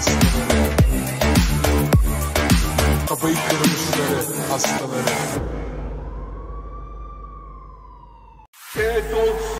hastaları Kapıyı kırmışları hastaları Detoks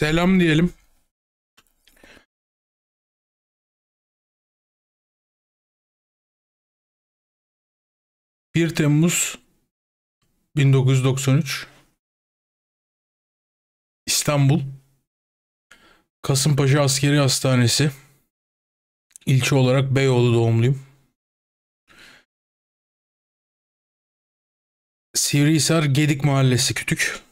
Selam diyelim. Bir Temmuz 1993 İstanbul Kasımpaşa Askeri Hastanesi ilçe olarak Beyoğlu doğumluyum. Sivrihisar Gedik Mahallesi Kütük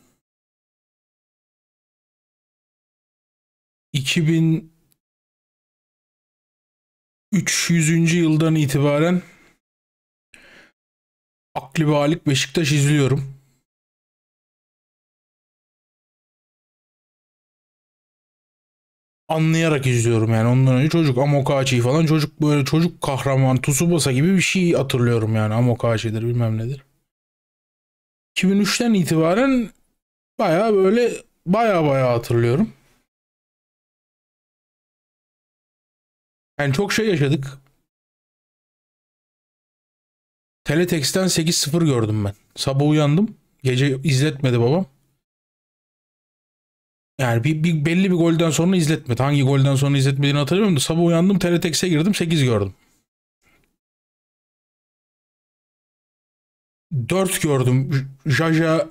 2300. yıldan itibaren akli Aklibalik Beşiktaş izliyorum. anlayarak izliyorum yani ondan önce çocuk Amokachi'yi falan çocuk böyle çocuk kahraman Tsubasa gibi bir şey hatırlıyorum yani Amokachi'dir bilmem nedir. 2003'ten itibaren baya böyle baya baya hatırlıyorum. Yani çok şey yaşadık. Teletext'ten 8-0 gördüm ben. Sabah uyandım. Gece izletmedi babam. Yani bir, bir belli bir golden sonra izletmedi. Hangi golden sonra izletmediğini hatırlamıyorum da sabah uyandım Teletext'e girdim 8 gördüm. 4 gördüm. Jaja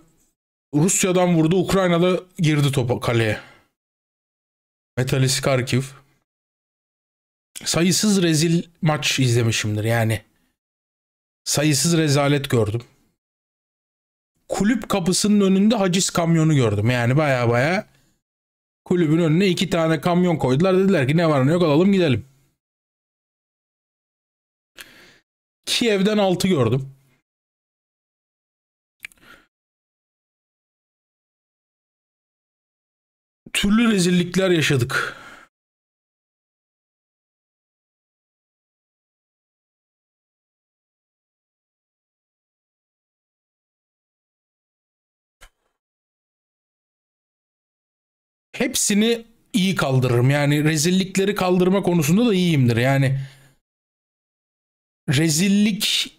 Rusya'dan vurdu. Ukrayna'da girdi topa kaleye. Metalisk Karkiv sayısız rezil maç izlemişimdir yani. Sayısız rezalet gördüm. Kulüp kapısının önünde haciz kamyonu gördüm. Yani baya baya kulübün önüne iki tane kamyon koydular. Dediler ki ne var ne yok alalım gidelim. Kiev'den altı gördüm. Türlü rezillikler yaşadık. hepsini iyi kaldırırım. Yani rezillikleri kaldırma konusunda da iyiyimdir. Yani rezillik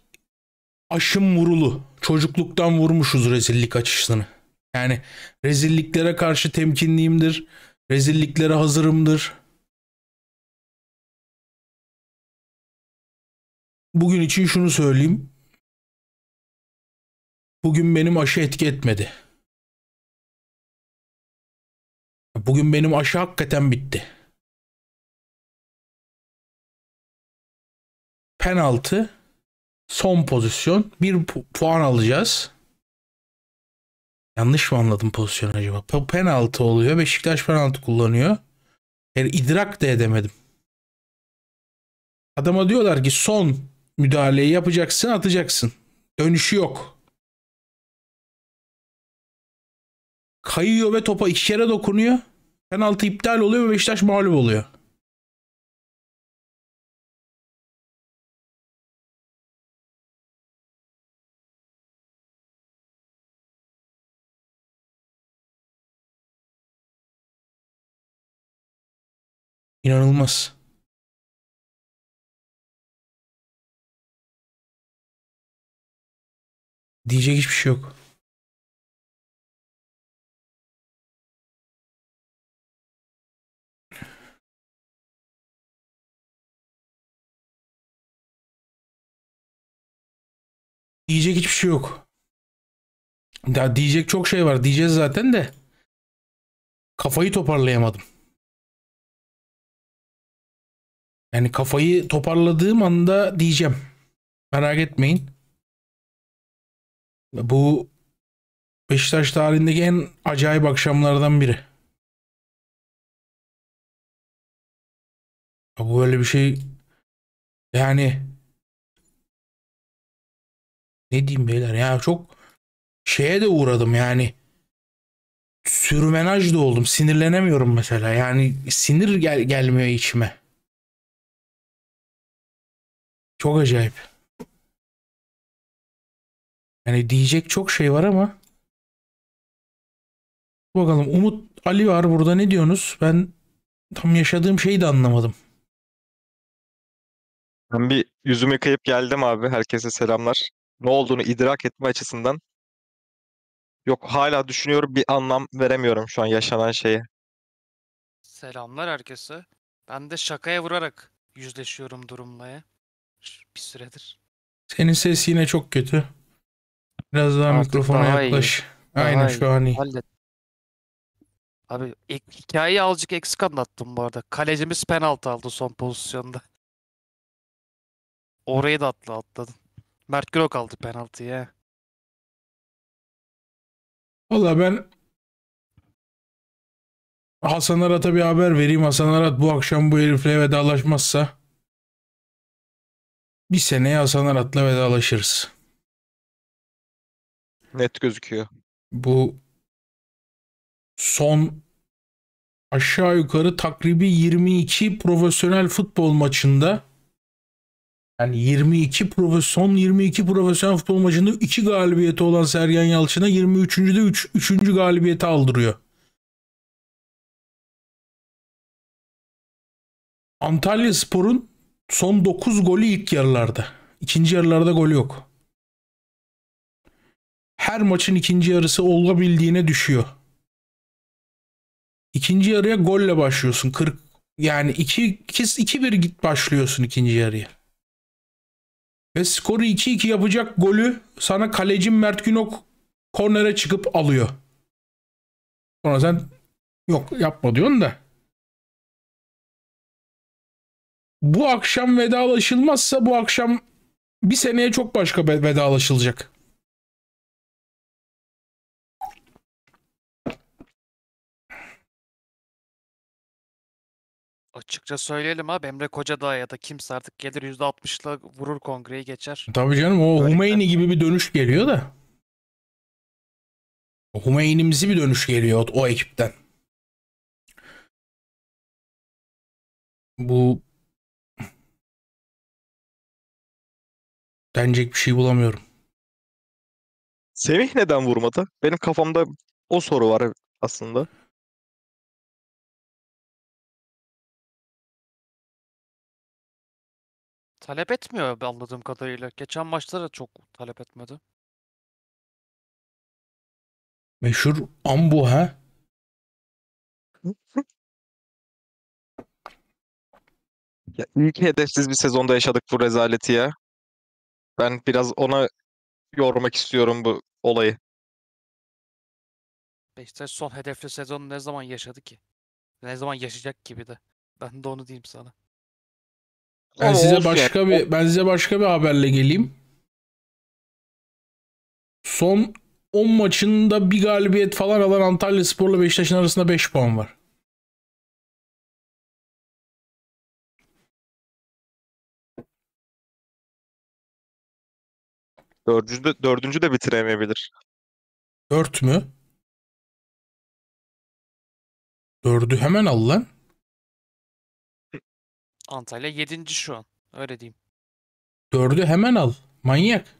aşım vurulu. Çocukluktan vurmuşuz rezillik açışını. Yani rezilliklere karşı temkinliyimdir. Rezilliklere hazırımdır. Bugün için şunu söyleyeyim. Bugün benim aşı etki etmedi. Bugün benim aşı hakikaten bitti. Penaltı son pozisyon. Bir pu puan alacağız. Yanlış mı anladım pozisyonu acaba? Penaltı oluyor. Beşiktaş penaltı kullanıyor. Yani idrak da edemedim. Adama diyorlar ki son müdahaleyi yapacaksın atacaksın. Dönüşü yok. Kayıyor ve topa iki kere dokunuyor. Penaltı iptal oluyor ve Beşiktaş mağlup oluyor. İnanılmaz. Diyecek hiçbir şey yok. Diyecek hiçbir şey yok. Ya diyecek çok şey var. Diyeceğiz zaten de. Kafayı toparlayamadım. Yani kafayı toparladığım anda diyeceğim. Merak etmeyin. Bu Beşiktaş tarihindeki en acayip akşamlardan biri. Bu böyle bir şey yani ne diyeyim beyler ya çok şeye de uğradım yani sürmenaj da oldum sinirlenemiyorum mesela yani sinir gel gelmiyor içime çok acayip yani diyecek çok şey var ama bakalım Umut Ali var burada ne diyorsunuz ben tam yaşadığım şeyi de anlamadım Ben bir yüzümü kayıp geldim abi. Herkese selamlar ne olduğunu idrak etme açısından yok hala düşünüyorum bir anlam veremiyorum şu an yaşanan şeye. Selamlar herkese. Ben de şakaya vurarak yüzleşiyorum durumla Bir süredir. Senin ses yine çok kötü. Biraz daha Artık mikrofona daha yaklaş. Iyi. Aynen daha şu iyi. an iyi. Hallet. Abi hikayeyi azıcık eksik anlattım bu arada. Kalecimiz penaltı aldı son pozisyonda. Orayı da atla atladın. Mert Gürok aldı penaltıyı. Valla ben Hasan Arat'a bir haber vereyim. Hasan Arat bu akşam bu herifle vedalaşmazsa bir seneye Hasan Arat'la vedalaşırız. Net gözüküyor. Bu son aşağı yukarı takribi 22 profesyonel futbol maçında yani 22 profes son 22 profesyonel futbol maçında 2 galibiyeti olan Sergen Yalçın'a 23.de 3. 3. galibiyeti aldırıyor. Antalya Spor'un son 9 golü ilk yarılarda. İkinci yarılarda gol yok. Her maçın ikinci yarısı olabildiğine düşüyor. İkinci yarıya golle başlıyorsun. 40 yani 2 2 1 git başlıyorsun ikinci yarıya. Ve skoru 2-2 yapacak golü sana kalecin Mert Günok kornere çıkıp alıyor. Sonra sen yok yapma diyorsun da. Bu akşam vedalaşılmazsa bu akşam bir seneye çok başka vedalaşılacak. Açıkça söyleyelim abi Emre Kocadağ ya da kimse artık gelir %60'la vurur kongreyi geçer. Tabii canım o Böylelikle. Humeyni gibi bir dönüş geliyor da. Humeyni'mizi bir dönüş geliyor o, o ekipten. Bu denecek bir şey bulamıyorum. Semih neden vurmadı? Benim kafamda o soru var aslında. Talep etmiyor anladığım kadarıyla. Geçen maçta da çok talep etmedi. Meşhur ambu ha? Ya ilk hedefsiz bir sezonda yaşadık bu rezaleti ya. Ben biraz ona yormak istiyorum bu olayı. Beşiktaş son hedefli sezonu ne zaman yaşadı ki? Ne zaman yaşayacak gibi de. Ben de onu diyeyim sana. Ben Ama size başka yani. bir ben size başka bir haberle geleyim. Son 10 maçında bir galibiyet falan alan Antalya Spor'la Beşiktaş'ın arasında 5 puan var. Dördüncü de, dördüncü de bitiremeyebilir. Dört mü? Dördü hemen al lan. Antalya 7. şu an. Öyle diyeyim. 4'ü hemen al. Manyak.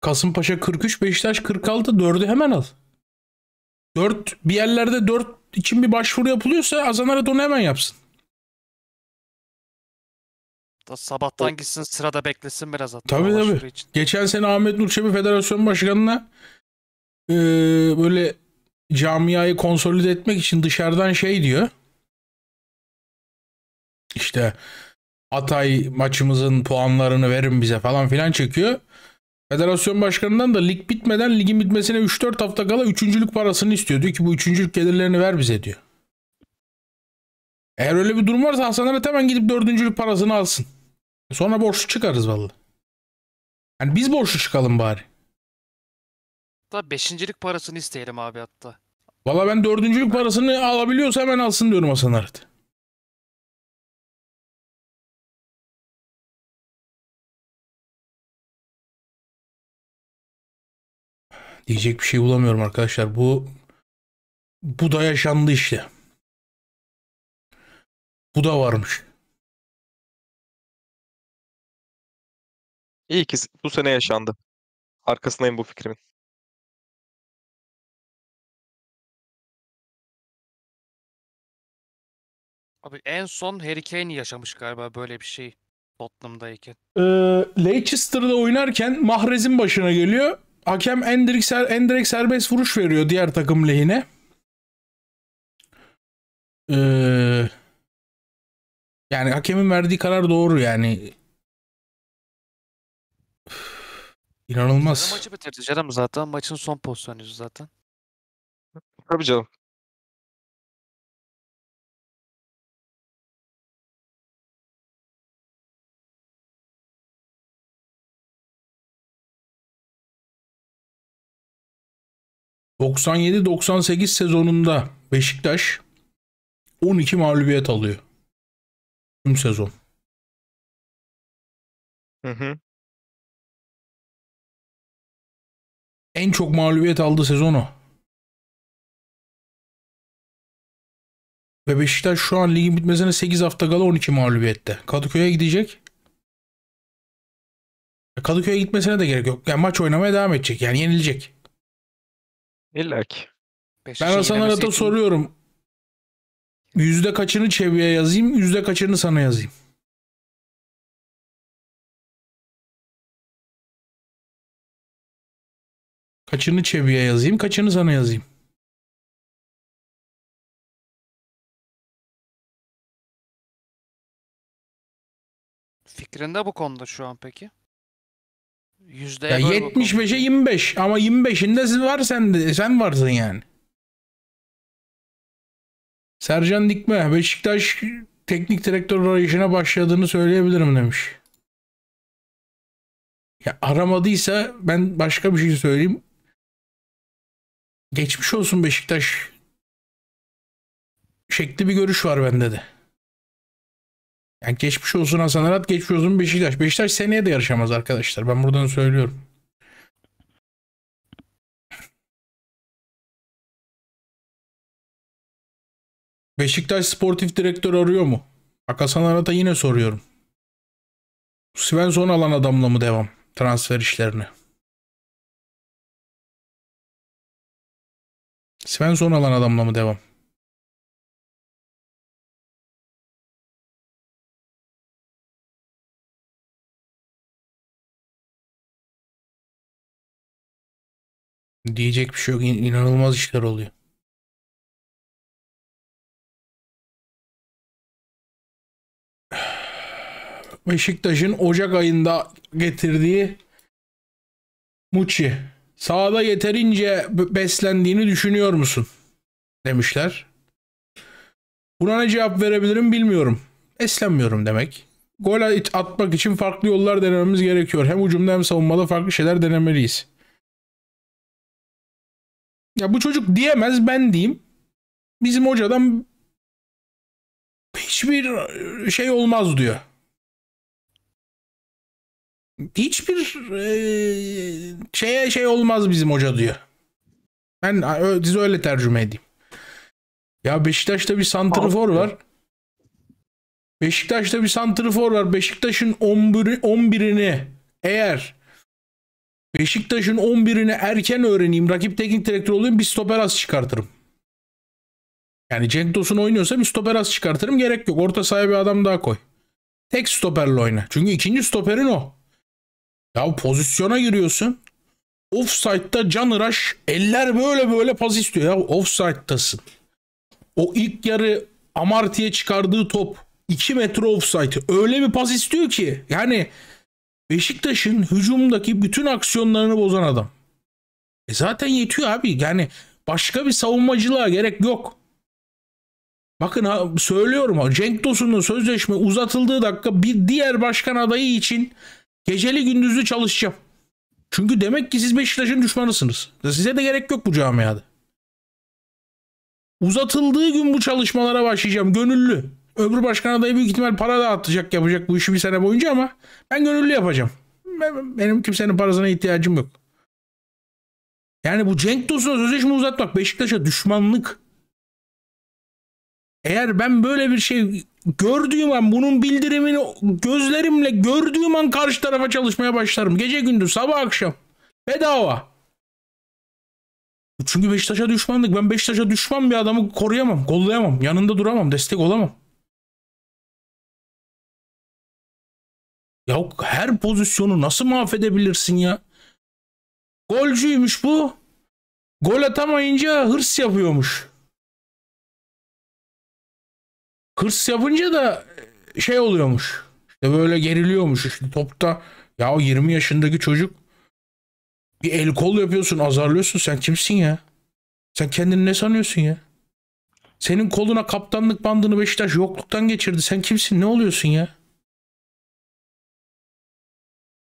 Kasımpaşa 43, Beşiktaş 46, 4'ü hemen al. 4 bir yerlerde 4 için bir başvuru yapılıyorsa Azan Arat onu hemen yapsın. Da sabahtan gitsin sırada beklesin biraz hatta. Tabii tabii. Için. Geçen sene Ahmet Nur Federasyon Başkanı'na e, böyle camiayı konsolide etmek için dışarıdan şey diyor işte Atay maçımızın puanlarını verin bize falan filan çekiyor. Federasyon başkanından da lig bitmeden ligin bitmesine 3-4 hafta kala üçüncülük parasını istiyor. Diyor ki bu üçüncülük gelirlerini ver bize diyor. Eğer öyle bir durum varsa Hasan Arat hemen gidip dördüncülük parasını alsın. Sonra borçlu çıkarız vallahi. Yani biz borçlu çıkalım bari. Hatta beşincilik parasını isteyelim abi hatta. Valla ben dördüncülük parasını alabiliyorsa hemen alsın diyorum Hasan Arat. Diyecek bir şey bulamıyorum arkadaşlar. Bu bu da yaşandı işte. Bu da varmış. İyi ki bu sene yaşandı. Arkasındayım bu fikrimin. Abi en son Harry Kane yaşamış galiba böyle bir şey Tottenham'dayken. Ee, Leicester'da oynarken Mahrez'in başına geliyor. Hakem endirek, ser, serbest vuruş veriyor diğer takım lehine. Ee, yani hakemin verdiği karar doğru yani. Üf, inanılmaz. Maçı bitirdi canım zaten. Maçın son pozisyonu zaten. Tabii canım. 97-98 sezonunda Beşiktaş 12 mağlubiyet alıyor. Tüm sezon. Hı hı. En çok mağlubiyet aldı sezonu Ve Beşiktaş şu an ligin bitmesine 8 hafta kala 12 mağlubiyette. Kadıköy'e gidecek. E, Kadıköy'e gitmesine de gerek yok. Yani maç oynamaya devam edecek. Yani yenilecek. İlla ki. Ben şey sana yenilmesi için- soruyorum. Yüzde kaçını Çevi'ye yazayım, yüzde kaçını sana yazayım? Kaçını Çevi'ye yazayım, kaçını sana yazayım? Fikrinde bu konuda şu an peki. Yüzdeye ya 75'e 25 ama 25'inde siz var sen de sen varsın yani. Sercan Dikme Beşiktaş teknik direktör arayışına başladığını söyleyebilirim demiş. Ya aramadıysa ben başka bir şey söyleyeyim. Geçmiş olsun Beşiktaş şekli bir görüş var bende de. Yani geçmiş olsun Hasan Arat, geçmiş olsun Beşiktaş. Beşiktaş seneye de yarışamaz arkadaşlar. Ben buradan söylüyorum. Beşiktaş sportif direktör arıyor mu? Bak Hasan Arat'a yine soruyorum. Svensson alan adamla mı devam transfer işlerine? Svensson alan adamla mı devam? diyecek bir şey yok. İnanılmaz işler oluyor. Beşiktaş'ın Ocak ayında getirdiği Muçi. Sağda yeterince beslendiğini düşünüyor musun? Demişler. Buna ne cevap verebilirim bilmiyorum. Beslenmiyorum demek. Gol atmak için farklı yollar denememiz gerekiyor. Hem ucumda hem savunmada farklı şeyler denemeliyiz. Ya bu çocuk diyemez ben diyeyim. Bizim hocadan hiçbir şey olmaz diyor. Hiçbir e, şeye şey olmaz bizim hoca diyor. Ben size öyle tercüme edeyim. Ya Beşiktaş'ta bir Santrifor var. Beşiktaş'ta bir Santrifor var. Beşiktaş'ın 11'ini eğer Beşiktaş'ın 11'ini erken öğreneyim. Rakip teknik direktör olayım. Bir stoper az çıkartırım. Yani Cenk Tosun oynuyorsa bir stoper az çıkartırım. Gerek yok. Orta sahaya bir adam daha koy. Tek stoperle oyna. Çünkü ikinci stoperin o. Ya pozisyona giriyorsun. Offside'da Can Iraş eller böyle böyle pas istiyor. Ya offside'tasın. O ilk yarı Amarty'ye çıkardığı top 2 metre offside. Öyle bir pas istiyor ki. Yani Beşiktaş'ın hücumdaki bütün aksiyonlarını bozan adam. E zaten yetiyor abi. Yani başka bir savunmacılığa gerek yok. Bakın söylüyorum Cenk Tosun'un sözleşme uzatıldığı dakika bir diğer başkan adayı için geceli gündüzlü çalışacağım. Çünkü demek ki siz Beşiktaş'ın düşmanısınız. Size de gerek yok bu camiada. Uzatıldığı gün bu çalışmalara başlayacağım gönüllü. Öbür başkan adayı büyük ihtimal para dağıtacak yapacak bu işi bir sene boyunca ama ben gönüllü yapacağım. Ben, benim kimsenin parasına ihtiyacım yok. Yani bu Cenk Tosun'a sözleşme uzatmak Beşiktaş'a düşmanlık. Eğer ben böyle bir şey gördüğüm an bunun bildirimini gözlerimle gördüğüm an karşı tarafa çalışmaya başlarım. Gece gündüz sabah akşam bedava. Çünkü Beşiktaş'a düşmanlık. Ben Beşiktaş'a düşman bir adamı koruyamam, kollayamam. Yanında duramam, destek olamam. Ya her pozisyonu nasıl mahvedebilirsin ya? Golcüymüş bu. Gol atamayınca hırs yapıyormuş. Hırs yapınca da e, şey oluyormuş. İşte böyle geriliyormuş. İşte topta ya o 20 yaşındaki çocuk bir el kol yapıyorsun, azarlıyorsun. Sen kimsin ya? Sen kendini ne sanıyorsun ya? Senin koluna kaptanlık bandını Beşiktaş yokluktan geçirdi. Sen kimsin? Ne oluyorsun ya?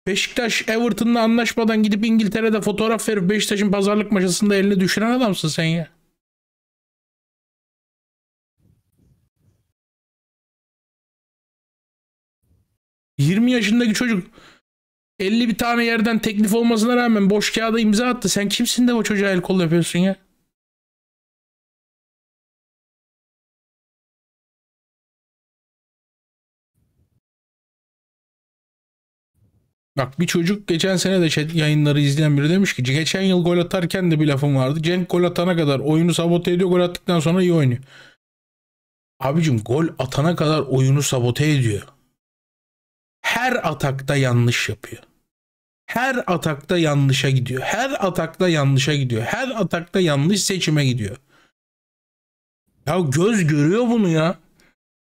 Beşiktaş Everton'la anlaşmadan gidip İngiltere'de fotoğraf verip Beşiktaş'ın pazarlık masasında elini düşüren adamsın sen ya. ...20 yaşındaki çocuk... ...50 bir tane yerden teklif olmasına rağmen... ...boş kağıda imza attı. Sen kimsin de o çocuğa el kol yapıyorsun ya? Bak bir çocuk geçen sene de chat yayınları izleyen biri demiş ki geçen yıl gol atarken de bir lafım vardı. Cenk gol atana kadar oyunu sabote ediyor. Gol attıktan sonra iyi oynuyor. Abicim gol atana kadar oyunu sabote ediyor. Her atakta yanlış yapıyor. Her atakta yanlışa gidiyor. Her atakta yanlışa gidiyor. Her atakta yanlış seçime gidiyor. Ya göz görüyor bunu ya.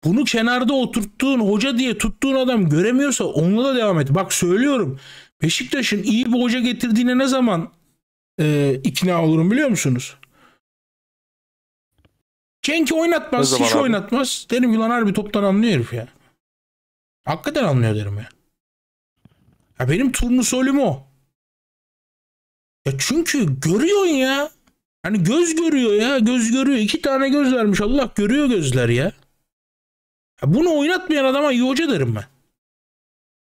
Bunu kenarda oturttuğun hoca diye tuttuğun adam göremiyorsa onunla da devam et. Bak söylüyorum Beşiktaş'ın iyi bir hoca getirdiğine ne zaman e, ikna olurum biliyor musunuz? Cenk'i oynatmaz, hiç abi? oynatmaz. Derim ki lan harbi toptan anlıyor herif ya. Hakikaten anlıyor derim ya. Ya benim solüm o. Ya çünkü görüyorsun ya. Hani göz görüyor ya. Göz görüyor. İki tane göz vermiş Allah. Görüyor gözler ya bunu oynatmayan adama iyi hoca derim ben.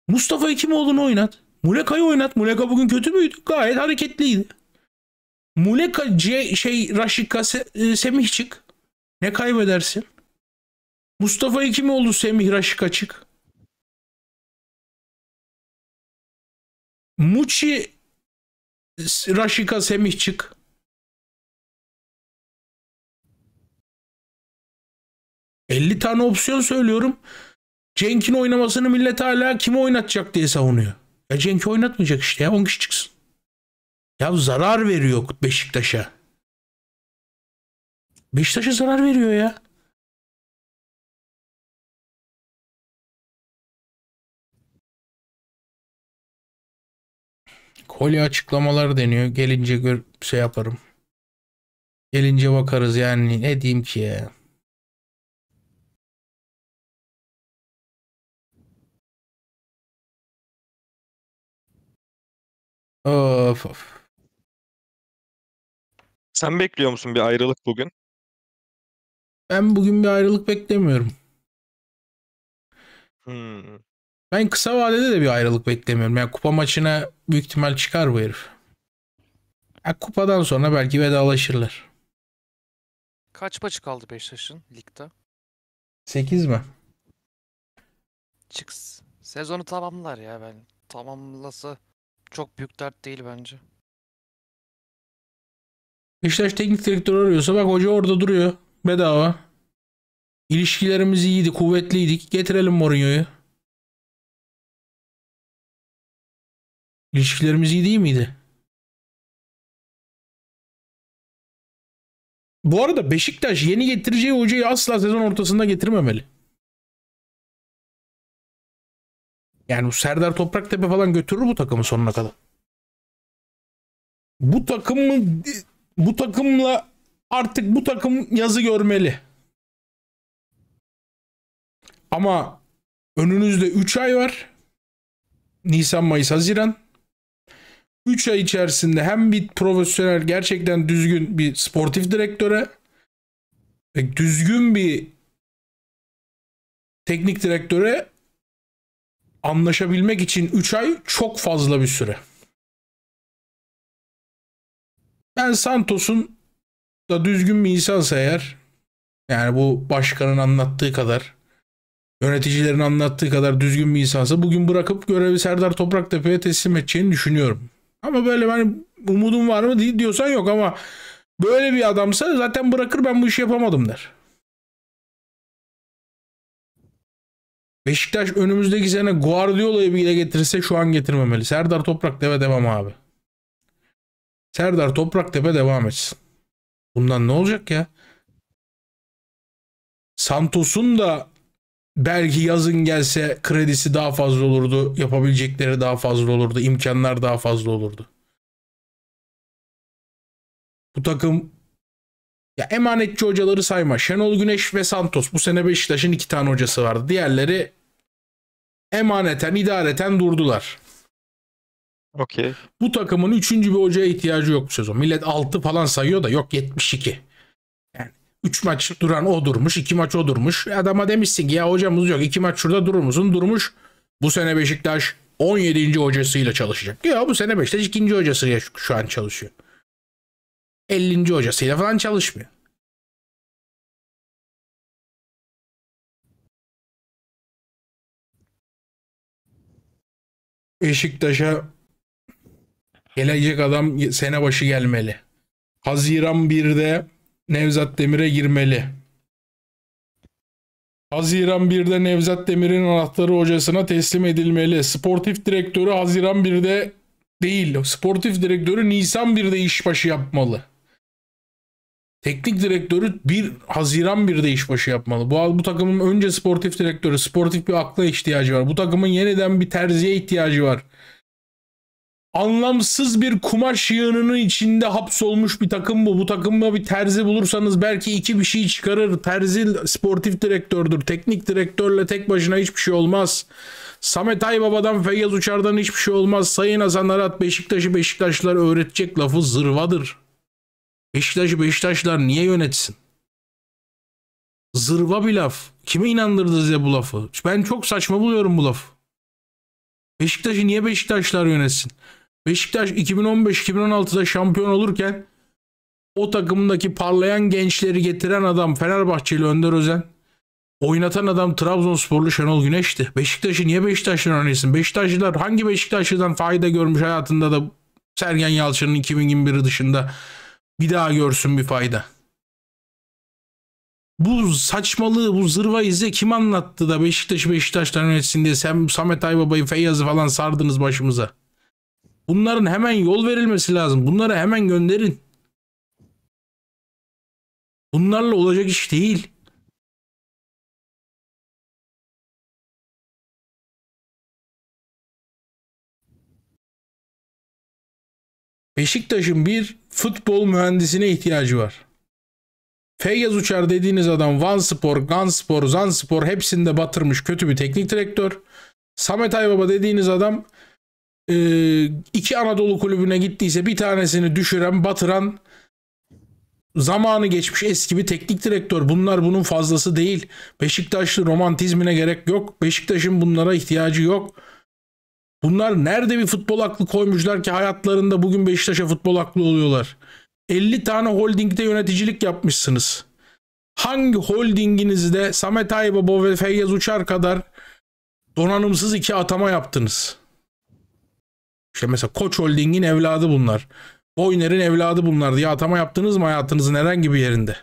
Mustafa Hekimoğlu'nu oynat. Muleka'yı oynat. Muleka bugün kötü müydü? Gayet hareketliydi. Muleka C, şey Raşika Se, e, Semih çık. Ne kaybedersin? Mustafa Hekimoğlu Semih Raşika çık. Muçi Raşika Semih çık. 50 tane opsiyon söylüyorum. Cenk'in oynamasını millet hala kimi oynatacak diye savunuyor. Ya Cenk'i oynatmayacak işte ya 10 kişi çıksın. Ya zarar veriyor Beşiktaş'a. Beşiktaş'a zarar veriyor ya. Koli açıklamalar deniyor. Gelince gör şey yaparım. Gelince bakarız yani ne diyeyim ki ya. Of of. Sen bekliyor musun bir ayrılık bugün? Ben bugün bir ayrılık beklemiyorum. Hmm. Ben kısa vadede de bir ayrılık beklemiyorum. Yani kupa maçına büyük ihtimal çıkar bu herif. Yani kupadan sonra belki vedalaşırlar. Kaç maçı kaldı Beşiktaş'ın ligde? 8 mi? Çıks. Sezonu tamamlar ya ben. Tamamlasa çok büyük dert değil bence. Beşiktaş teknik direktör arıyorsa bak hoca orada duruyor. Bedava. İlişkilerimiz iyiydi, kuvvetliydik. Getirelim Mourinho'yu. İlişkilerimiz iyi değil miydi? Bu arada Beşiktaş yeni getireceği hocayı asla sezon ortasında getirmemeli. Yani bu Serdar Topraktepe falan götürür bu takımı sonuna kadar. Bu takımı bu takımla artık bu takım yazı görmeli. Ama önünüzde 3 ay var. Nisan, Mayıs, Haziran. 3 ay içerisinde hem bir profesyonel gerçekten düzgün bir sportif direktöre düzgün bir teknik direktöre anlaşabilmek için 3 ay çok fazla bir süre. Ben Santos'un da düzgün bir insansa eğer yani bu başkanın anlattığı kadar yöneticilerin anlattığı kadar düzgün bir insansa bugün bırakıp görevi Serdar Topraktepe'ye teslim edeceğini düşünüyorum. Ama böyle hani umudum var mı diyorsan yok ama böyle bir adamsa zaten bırakır ben bu işi yapamadım der. Beşiktaş önümüzdeki sene Guardiola'yı bile getirirse şu an getirmemeli. Serdar Toprak tepe devam abi. Serdar Toprak tepe devam etsin. Bundan ne olacak ya? Santos'un da belki yazın gelse kredisi daha fazla olurdu. Yapabilecekleri daha fazla olurdu. imkanlar daha fazla olurdu. Bu takım ya emanetçi hocaları sayma. Şenol Güneş ve Santos. Bu sene Beşiktaş'ın iki tane hocası vardı. Diğerleri emaneten, idareten durdular. Okey. Bu takımın üçüncü bir hocaya ihtiyacı yok bu sezon. Millet 6 falan sayıyor da yok 72. Yani 3 maç duran o durmuş, 2 maç o durmuş. Adama demişsin ki ya hocamız yok 2 maç şurada durur musun? Durmuş. Bu sene Beşiktaş 17. hocasıyla çalışacak. Ya bu sene Beşiktaş ikinci hocasıyla şu an çalışıyor. 50. hocasıyla falan çalışmıyor. Beşiktaş'a gelecek adam sene başı gelmeli. Haziran 1'de Nevzat Demir'e girmeli. Haziran 1'de Nevzat Demir'in anahtarı hocasına teslim edilmeli. Sportif direktörü Haziran 1'de değil. Sportif direktörü Nisan 1'de işbaşı yapmalı teknik direktörü bir Haziran 1'de işbaşı yapmalı. Bu, bu takımın önce sportif direktörü, sportif bir akla ihtiyacı var. Bu takımın yeniden bir terziye ihtiyacı var. Anlamsız bir kumaş yığınının içinde hapsolmuş bir takım bu. Bu takımda bir terzi bulursanız belki iki bir şey çıkarır. Terzi sportif direktördür. Teknik direktörle tek başına hiçbir şey olmaz. Samet Aybaba'dan Feyyaz Uçar'dan hiçbir şey olmaz. Sayın Hasan Arat Beşiktaş'ı Beşiktaşlar öğretecek lafı zırvadır. Beşiktaş'ı Beşiktaşlar niye yönetsin? Zırva bir laf. Kime inandırdı size bu lafı? Ben çok saçma buluyorum bu lafı. Beşiktaş'ı niye Beşiktaşlar yönetsin? Beşiktaş 2015-2016'da şampiyon olurken o takımdaki parlayan gençleri getiren adam Fenerbahçeli Önder Özen. Oynatan adam Trabzonsporlu Şenol Güneş'ti. Beşiktaş'ı niye Beşiktaş'tan örneğisin? Beşiktaşlılar hangi Beşiktaşlı'dan fayda görmüş hayatında da Sergen Yalçın'ın 2021 dışında bir daha görsün bir fayda. Bu saçmalığı, bu zırva ize kim anlattı da Beşiktaş'ı Beşiktaş'tan yönetsin diye sen Samet Aybaba'yı, Feyyaz'ı falan sardınız başımıza. Bunların hemen yol verilmesi lazım. Bunları hemen gönderin. Bunlarla olacak iş değil. Beşiktaş'ın bir futbol mühendisine ihtiyacı var. Feyyaz Uçar dediğiniz adam Van Spor, Gan Spor, Zan Spor hepsinde batırmış kötü bir teknik direktör. Samet Aybaba dediğiniz adam e, iki Anadolu kulübüne gittiyse bir tanesini düşüren, batıran zamanı geçmiş eski bir teknik direktör. Bunlar bunun fazlası değil. Beşiktaşlı romantizmine gerek yok. Beşiktaş'ın bunlara ihtiyacı yok. Bunlar nerede bir futbol aklı koymuşlar ki hayatlarında bugün Beşiktaş'a futbol aklı oluyorlar. 50 tane holdingde yöneticilik yapmışsınız. Hangi holdinginizde Samet Aybaba ve Feyyaz Uçar kadar donanımsız iki atama yaptınız? İşte mesela Koç Holding'in evladı bunlar. Boyner'in evladı bunlar diye atama yaptınız mı hayatınızın herhangi bir yerinde?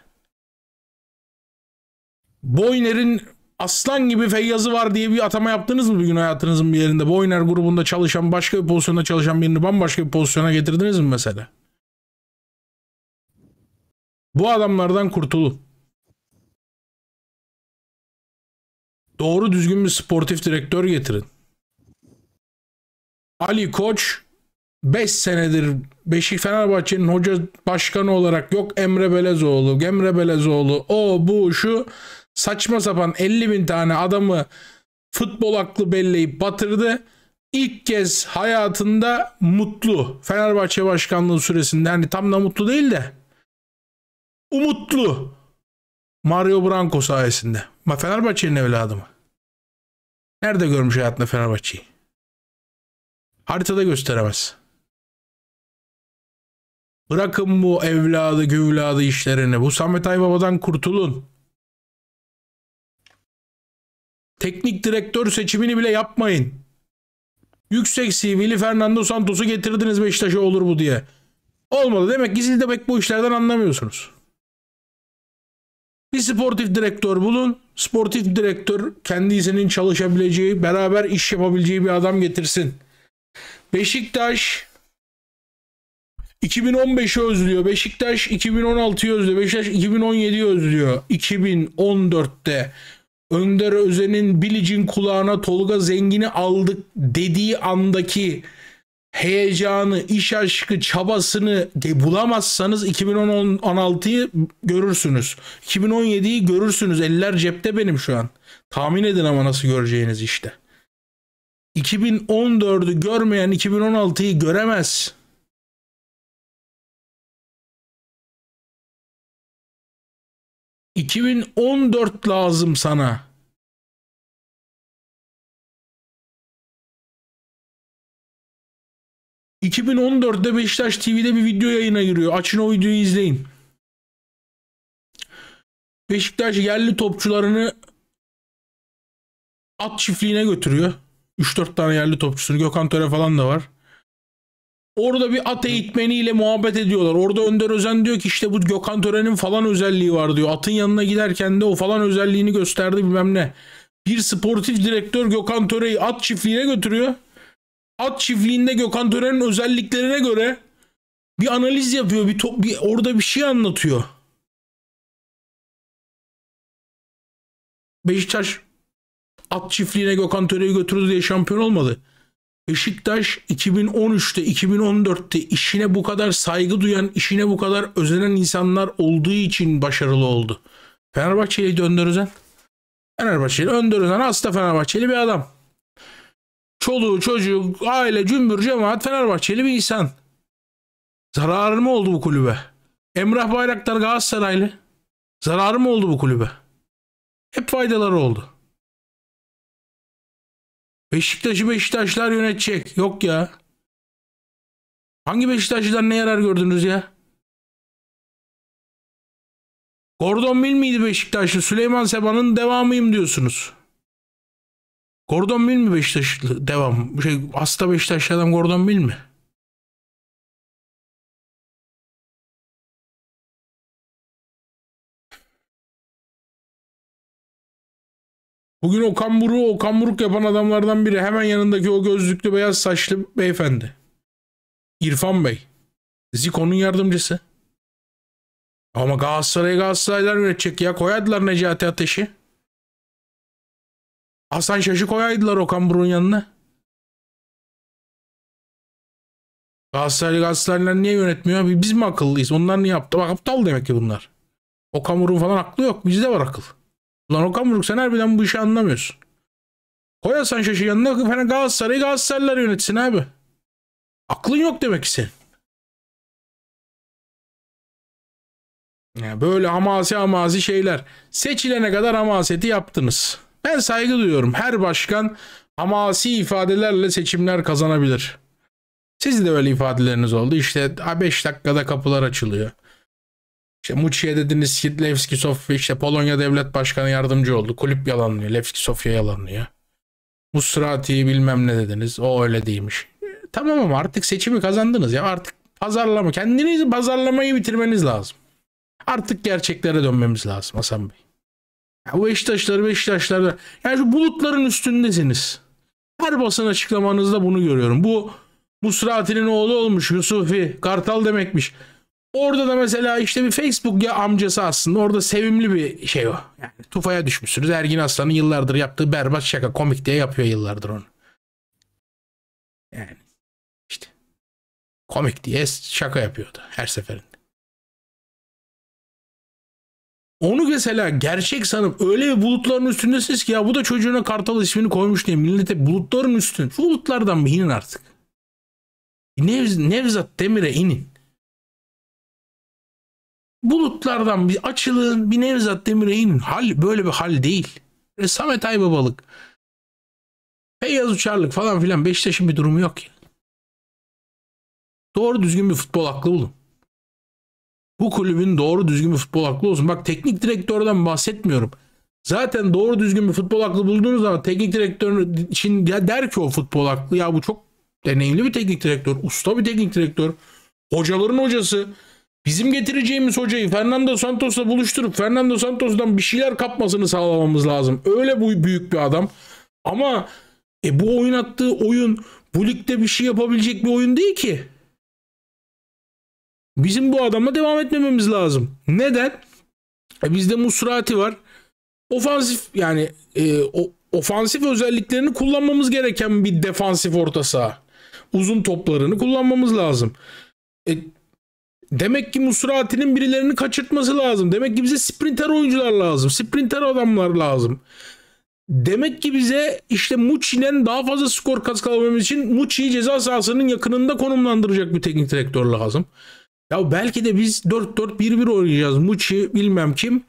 Boyner'in aslan gibi Feyyaz'ı var diye bir atama yaptınız mı bugün hayatınızın bir yerinde? Boyner grubunda çalışan başka bir pozisyonda çalışan birini bambaşka bir pozisyona getirdiniz mi mesela? Bu adamlardan kurtulun. Doğru düzgün bir sportif direktör getirin. Ali Koç 5 senedir Beşik Fenerbahçe'nin hoca başkanı olarak yok Emre Belezoğlu, Emre Belezoğlu o bu şu saçma sapan 50 bin tane adamı futbol aklı belleyip batırdı. İlk kez hayatında mutlu. Fenerbahçe başkanlığı süresinde hani tam da mutlu değil de umutlu. Mario Branco sayesinde. Ama Fenerbahçe'nin evladı mı? Nerede görmüş hayatında Fenerbahçe'yi? Haritada gösteremez. Bırakın bu evladı güvladı işlerini. Bu Samet Aybaba'dan kurtulun. Teknik direktör seçimini bile yapmayın. Yüksek CV'li Fernando Santos'u getirdiniz Beşiktaş'a olur bu diye. Olmadı. Demek ki siz de pek bu işlerden anlamıyorsunuz. Bir sportif direktör bulun. Sportif direktör kendi izinin çalışabileceği, beraber iş yapabileceği bir adam getirsin. Beşiktaş 2015'i özlüyor. Beşiktaş 2016'yı özlüyor. Beşiktaş 2017'yi özlüyor. 2014'te Önder Özen'in Bilic'in kulağına Tolga Zengin'i aldık dediği andaki heyecanı, iş aşkı, çabasını bulamazsanız 2016'yı görürsünüz. 2017'yi görürsünüz. Eller cepte benim şu an. Tahmin edin ama nasıl göreceğiniz işte. 2014'ü görmeyen 2016'yı göremez. 2014 lazım sana. ...2014'de Beşiktaş TV'de bir video yayına giriyor. Açın o videoyu izleyin. Beşiktaş yerli topçularını... ...at çiftliğine götürüyor. 3-4 tane yerli topçusunu. Gökhan Töre falan da var. Orada bir at eğitmeniyle muhabbet ediyorlar. Orada Önder Özen diyor ki işte bu Gökhan Tören'in falan özelliği var diyor. Atın yanına giderken de o falan özelliğini gösterdi bilmem ne. Bir sportif direktör Gökhan Töre'yi at çiftliğine götürüyor. At çiftliğinde Gökhan Tören'in özelliklerine göre bir analiz yapıyor. Bir, to- bir orada bir şey anlatıyor. Beşiktaş at çiftliğine Gökhan Töre'yi götürdü diye şampiyon olmadı. Beşiktaş 2013'te 2014'te işine bu kadar saygı duyan, işine bu kadar özenen insanlar olduğu için başarılı oldu. Fenerbahçe'liydi Önder Özen. Fenerbahçeli Önder Özen hasta Fenerbahçeli bir adam. Çoluğu, çocuğu, aile, cümbür, cemaat Fenerbahçeli bir insan. Zararı mı oldu bu kulübe? Emrah Bayraktar Galatasaraylı. Zararı mı oldu bu kulübe? Hep faydaları oldu. Beşiktaş'ı Beşiktaşlar yönetecek. Yok ya. Hangi Beşiktaşlı'dan ne yarar gördünüz ya? Gordon mil miydi Beşiktaşlı? Süleyman Seba'nın devamıyım diyorsunuz. Gordon mil mi Beşiktaşlı? Devam. Şey, hasta Beşiktaşlı adam Gordon mil mi? Bugün o kamburu o kamburuk yapan adamlardan biri hemen yanındaki o gözlüklü beyaz saçlı beyefendi. İrfan Bey. Ziko'nun yardımcısı. Ama Galatasaray'ı Galatasaraylar yönetecek ya. Koyardılar Necati Ateş'i. Hasan Şaş'ı koyaydılar Okan Buruk'un yanına. Galatasaraylı Galatasaraylılar niye yönetmiyor? Biz mi akıllıyız? Onlar ne yaptı? Bak aptal demek ki bunlar. Okan Buruk'un falan aklı yok. Bizde var akıl. Ulan Okan Buruk sen harbiden bu işi anlamıyorsun. Koy Hasan Şaş'ı yanına falan Galatasaray'ı Galatasaraylar yönetsin abi. Aklın yok demek ki senin. Yani böyle hamasi hamasi şeyler. Seçilene kadar hamaseti yaptınız. Ben saygı duyuyorum. Her başkan hamasi ifadelerle seçimler kazanabilir. Siz de öyle ifadeleriniz oldu. İşte 5 dakikada kapılar açılıyor. İşte Muçi'ye dediniz ki Levski Sofya işte Polonya devlet başkanı yardımcı oldu. Kulüp yalanlıyor. Levski Sofya yalanlıyor. Musrati'yi bilmem ne dediniz. O öyle değilmiş. E, tamam ama artık seçimi kazandınız ya. Artık pazarlama. Kendinizi pazarlamayı bitirmeniz lazım. Artık gerçeklere dönmemiz lazım Hasan Bey. Ya Beşiktaşları Beşiktaşları yani şu bulutların üstündesiniz. Her basın açıklamanızda bunu görüyorum. Bu Musrati'nin oğlu olmuş Yusufi. Kartal demekmiş. Orada da mesela işte bir Facebook ya amcası aslında orada sevimli bir şey o. Yani tufaya düşmüşsünüz. Ergin Aslan'ın yıllardır yaptığı berbat şaka komik diye yapıyor yıllardır onu. Yani işte komik diye şaka yapıyordu her seferinde. Onu mesela gerçek sanıp öyle bir bulutların üstündesiniz ki ya bu da çocuğuna kartal ismini koymuş diye millete bulutların üstünde. bulutlardan mı inin artık? Nevz, Nevzat Demir'e inin bulutlardan bir açılığın bir Nevzat Demirey'in hal böyle bir hal değil. E, Samet Aybabalık, Feyyaz Uçarlık falan filan Beşiktaş'ın bir durumu yok ya. Doğru düzgün bir futbol aklı bulun. Bu kulübün doğru düzgün bir futbol aklı olsun. Bak teknik direktörden bahsetmiyorum. Zaten doğru düzgün bir futbol aklı bulduğunuz zaman teknik direktör için der ki o futbol aklı ya bu çok deneyimli bir teknik direktör, usta bir teknik direktör, hocaların hocası. Bizim getireceğimiz hocayı Fernando Santos'la buluşturup Fernando Santos'dan bir şeyler kapmasını sağlamamız lazım. Öyle bu büyük bir adam. Ama e, bu oynattığı oyun bu ligde bir şey yapabilecek bir oyun değil ki. Bizim bu adama devam etmememiz lazım. Neden? E, bizde Musrati var. Ofansif yani e, o, ofansif özelliklerini kullanmamız gereken bir defansif orta saha. Uzun toplarını kullanmamız lazım. E, Demek ki musuratinin birilerini kaçırtması lazım. Demek ki bize sprinter oyuncular lazım. Sprinter adamlar lazım. Demek ki bize işte Muçi'nin daha fazla skor kazanabilmemiz için Muçi'yi ceza sahasının yakınında konumlandıracak bir teknik direktör lazım. Ya belki de biz 4-4-1-1 oynayacağız. Muçi bilmem kim.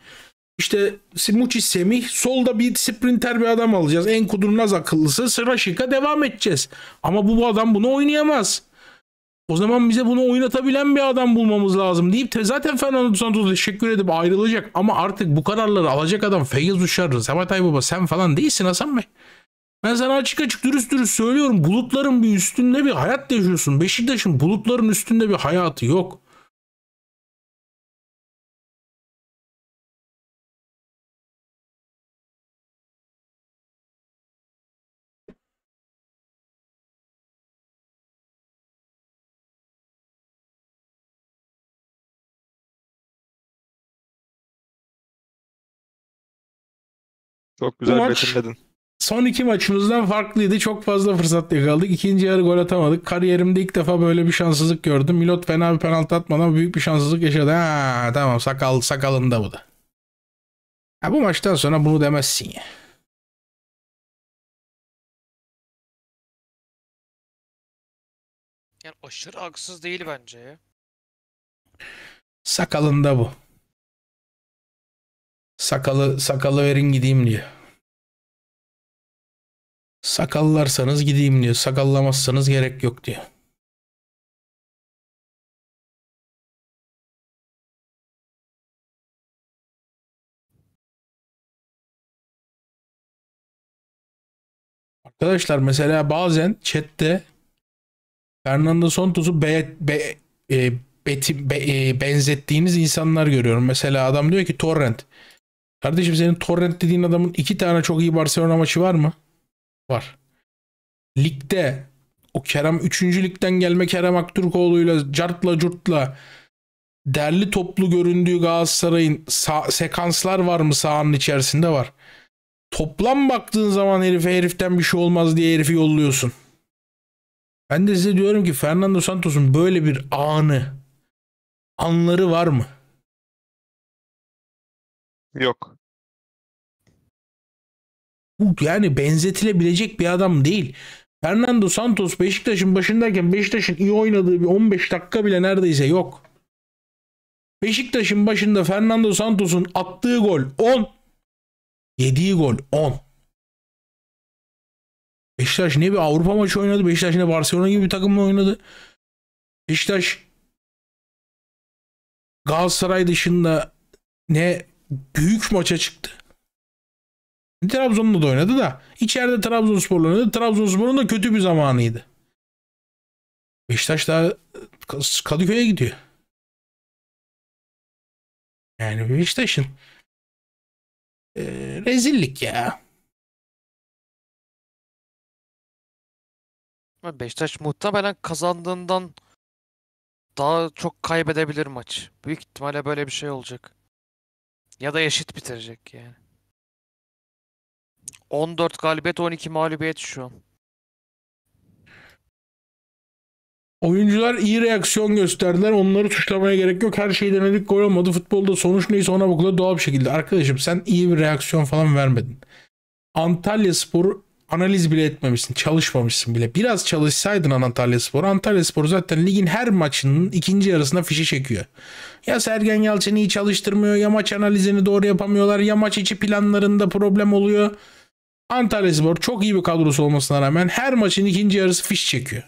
İşte Muçi Semih solda bir sprinter bir adam alacağız. En kudurnaz akıllısı Sıraşik'a devam edeceğiz. Ama bu adam bunu oynayamaz. O zaman bize bunu oynatabilen bir adam bulmamız lazım deyip te zaten Fernando Santos'a teşekkür edip ayrılacak. Ama artık bu kararları alacak adam Feyyaz Uşar, Sabatay Baba sen falan değilsin Hasan Bey. Ben sana açık açık dürüst dürüst söylüyorum. Bulutların bir üstünde bir hayat yaşıyorsun. Beşiktaş'ın bulutların üstünde bir hayatı yok. Çok güzel maç, betimledin. Son iki maçımızdan farklıydı. Çok fazla fırsat yakaladık. İkinci yarı gol atamadık. Kariyerimde ilk defa böyle bir şanssızlık gördüm. Milot fena bir penaltı atmadan büyük bir şanssızlık yaşadı. Ha, tamam sakal sakalında bu da. Ha, bu maçtan sonra bunu demezsin ya. Yani aşırı haksız değil bence Sakalında bu. Sakalı sakalı verin gideyim diyor. Sakallarsanız gideyim diyor. Sakallamazsanız gerek yok diyor. Arkadaşlar mesela bazen chatte Fernando Santos'u be, be, e, beti, be, e, benzettiğiniz insanlar görüyorum. Mesela adam diyor ki torrent. Kardeşim senin Torrent dediğin adamın iki tane çok iyi Barcelona maçı var mı? Var. Ligde o Kerem 3. ligden gelme Kerem Aktürkoğlu'yla cartla curtla derli toplu göründüğü Galatasaray'ın sekanslar var mı sahanın içerisinde var. Toplam baktığın zaman herife heriften bir şey olmaz diye herifi yolluyorsun. Ben de size diyorum ki Fernando Santos'un böyle bir anı, anları var mı? Yok. Bu yani benzetilebilecek bir adam değil. Fernando Santos Beşiktaş'ın başındayken Beşiktaş'ın iyi oynadığı bir 15 dakika bile neredeyse yok. Beşiktaş'ın başında Fernando Santos'un attığı gol 10. Yediği gol 10. Beşiktaş ne bir Avrupa maçı oynadı. Beşiktaş ne Barcelona gibi bir takımla oynadı. Beşiktaş Galatasaray dışında ne büyük maça çıktı. Trabzon'da da oynadı da içeride Trabzonspor'la oynadı. Trabzonspor'un da kötü bir zamanıydı. Beşiktaş da Kadıköy'e gidiyor. Yani Beşiktaş'ın e, rezillik ya. Beşiktaş muhtemelen kazandığından daha çok kaybedebilir maç. Büyük ihtimalle böyle bir şey olacak. Ya da eşit bitirecek yani. 14 galibiyet 12 mağlubiyet şu an. Oyuncular iyi reaksiyon gösterdiler. Onları suçlamaya gerek yok. Her şeyi denedik gol olmadı. Futbolda sonuç neyse ona bakılır doğal bir şekilde. Arkadaşım sen iyi bir reaksiyon falan vermedin. Antalya Spor analiz bile etmemişsin, çalışmamışsın bile. Biraz çalışsaydın Antalya Sporu, Antalya Sporu zaten ligin her maçının ikinci yarısına fişi çekiyor. Ya Sergen Yalçın iyi çalıştırmıyor, ya maç analizini doğru yapamıyorlar, ya maç içi planlarında problem oluyor. Antalya Spor çok iyi bir kadrosu olmasına rağmen her maçın ikinci yarısı fiş çekiyor.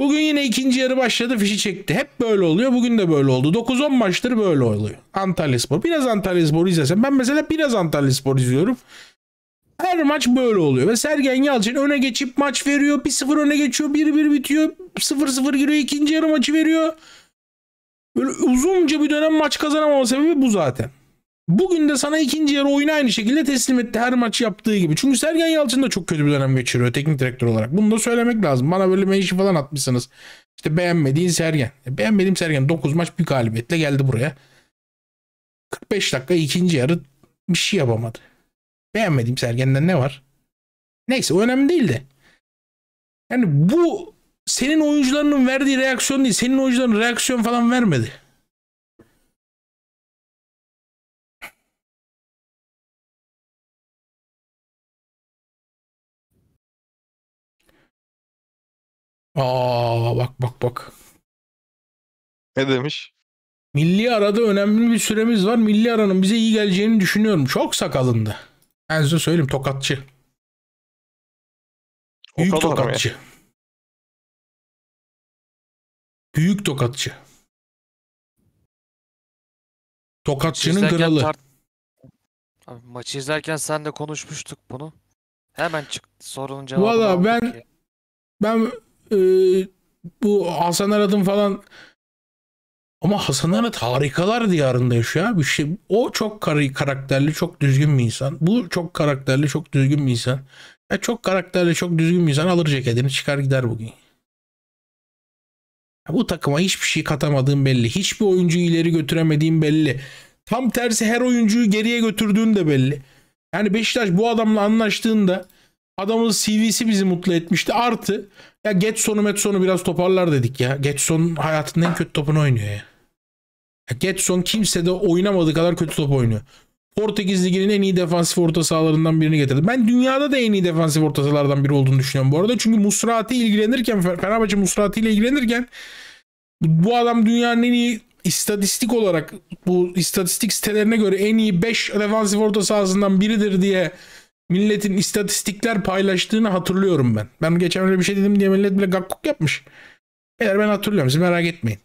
Bugün yine ikinci yarı başladı fişi çekti. Hep böyle oluyor. Bugün de böyle oldu. 9-10 maçtır böyle oluyor. Antalya Spor. Biraz Antalya Spor'u izlesem. Ben mesela biraz Antalya Spor izliyorum. Her maç böyle oluyor ve Sergen Yalçın öne geçip maç veriyor. 1-0 öne geçiyor. 1-1 bitiyor. 0-0 giriyor. ikinci yarı maçı veriyor. Böyle uzunca bir dönem maç kazanamama sebebi bu zaten. Bugün de sana ikinci yarı oyunu aynı şekilde teslim etti her maç yaptığı gibi. Çünkü Sergen Yalçın da çok kötü bir dönem geçiriyor teknik direktör olarak. Bunu da söylemek lazım. Bana böyle menşi falan atmışsınız. İşte beğenmediğin Sergen. E, beğenmedim Sergen 9 maç bir galibiyetle geldi buraya. 45 dakika ikinci yarı bir şey yapamadı. Beğenmediğim Sergen'den ne var? Neyse o önemli değildi. Yani bu senin oyuncularının verdiği reaksiyon değil. Senin oyuncuların reaksiyon falan vermedi. Aa bak bak bak. Ne demiş? Milli arada önemli bir süremiz var. Milli aranın bize iyi geleceğini düşünüyorum. Çok sakalındı. Ben size söyleyeyim tokatçı. Büyük tokatçı. Büyük tokatçı. Tokatçının kralı. Tar- Abi, maçı izlerken sen de konuşmuştuk bunu. Hemen çıktı sorunun cevabı. Valla ben ki. ben e, bu Hasan Aradın falan ama Hasan Ahmet harikalar diyarında yaşıyor abi. Şey, o çok kar- karakterli, çok düzgün bir insan. Bu çok karakterli, çok düzgün bir insan. Ya çok karakterli, çok düzgün bir insan alır ceketini çıkar gider bugün. Ya bu takıma hiçbir şey katamadığım belli. Hiçbir oyuncuyu ileri götüremediğim belli. Tam tersi her oyuncuyu geriye götürdüğün de belli. Yani Beşiktaş bu adamla anlaştığında adamın CV'si bizi mutlu etmişti. Artı ya Getson'u Metson'u biraz toparlar dedik ya. Getson hayatının en kötü topunu oynuyor ya. Getson kimse de oynamadığı kadar kötü top oynuyor. Portekiz Ligi'nin en iyi defansif orta sahalarından birini getirdi. Ben dünyada da en iyi defansif orta sahalardan biri olduğunu düşünüyorum bu arada. Çünkü Musrati ilgilenirken, Fenerbahçe Musrati ile ilgilenirken bu adam dünyanın en iyi istatistik olarak bu istatistik sitelerine göre en iyi 5 defansif orta sahasından biridir diye milletin istatistikler paylaştığını hatırlıyorum ben. Ben geçen öyle bir şey dedim diye millet bile gakkuk yapmış. Eğer ben hatırlıyorum siz merak etmeyin.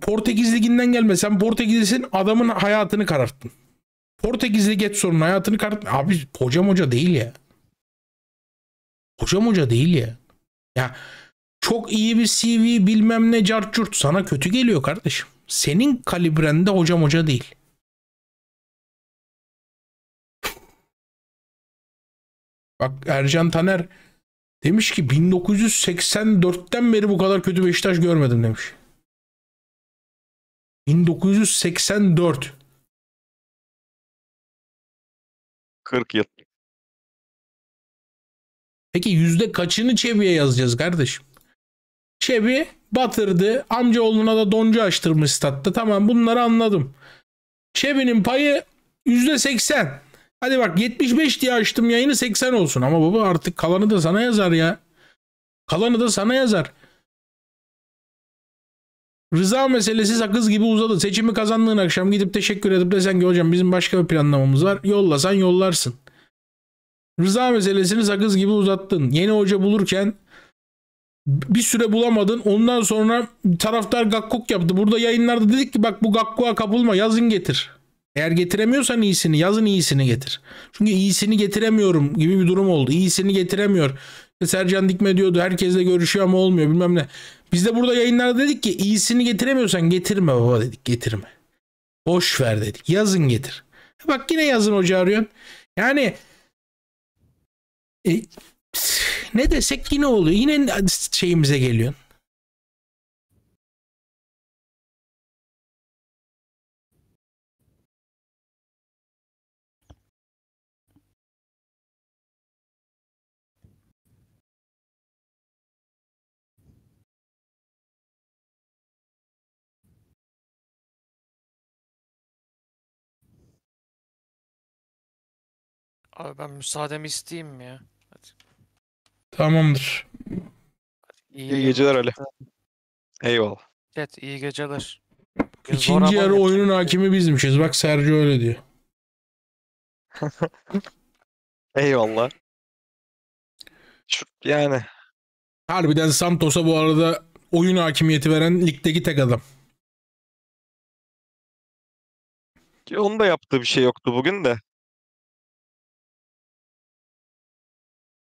Portekiz Ligi'nden gelme. Sen Portekizlisin adamın hayatını kararttın. Portekizli geç sorun hayatını kararttın. Abi hocam hoca değil ya. Hocam hoca değil ya. Ya çok iyi bir CV bilmem ne cartcurt sana kötü geliyor kardeşim. Senin kalibrende hocam hoca değil. Bak Ercan Taner demiş ki 1984'ten beri bu kadar kötü Beşiktaş görmedim demiş. 1984. 40 yıl. Peki yüzde kaçını Çeviye yazacağız kardeşim? Çevi batırdı. Amcaoğluna da doncu açtırmış statta. Tamam bunları anladım. Çevinin payı yüzde seksen. Hadi bak 75 diye açtım yayını 80 olsun. Ama baba artık kalanı da sana yazar ya. Kalanı da sana yazar. Rıza meselesi sakız gibi uzadı. Seçimi kazandığın akşam gidip teşekkür edip desen ki hocam bizim başka bir planlamamız var. Yollasan yollarsın. Rıza meselesini sakız gibi uzattın. Yeni hoca bulurken bir süre bulamadın. Ondan sonra taraftar gakkuk yaptı. Burada yayınlarda dedik ki bak bu gakkuğa kapılma yazın getir. Eğer getiremiyorsan iyisini yazın iyisini getir. Çünkü iyisini getiremiyorum gibi bir durum oldu. İyisini getiremiyor. Sercan Dikme diyordu herkesle görüşüyor ama olmuyor bilmem ne. Biz de burada yayınlarda dedik ki iyisini getiremiyorsan getirme baba dedik getirme. Boş ver dedik yazın getir. E bak yine yazın hoca arıyorsun. Yani e, ne desek yine oluyor. Yine şeyimize geliyorsun. Abi ben müsaademi isteyeyim mi ya? Hadi. Tamamdır. İyi, iyi geceler Ali. Eyvallah. Evet iyi geceler. Bugün İkinci yarı oyunun hakimi bizmişiz. Bak Sergio öyle diyor. Eyvallah. Şu, yani. Harbiden Santos'a bu arada oyun hakimiyeti veren ligdeki tek adam. Onun da yaptığı bir şey yoktu bugün de.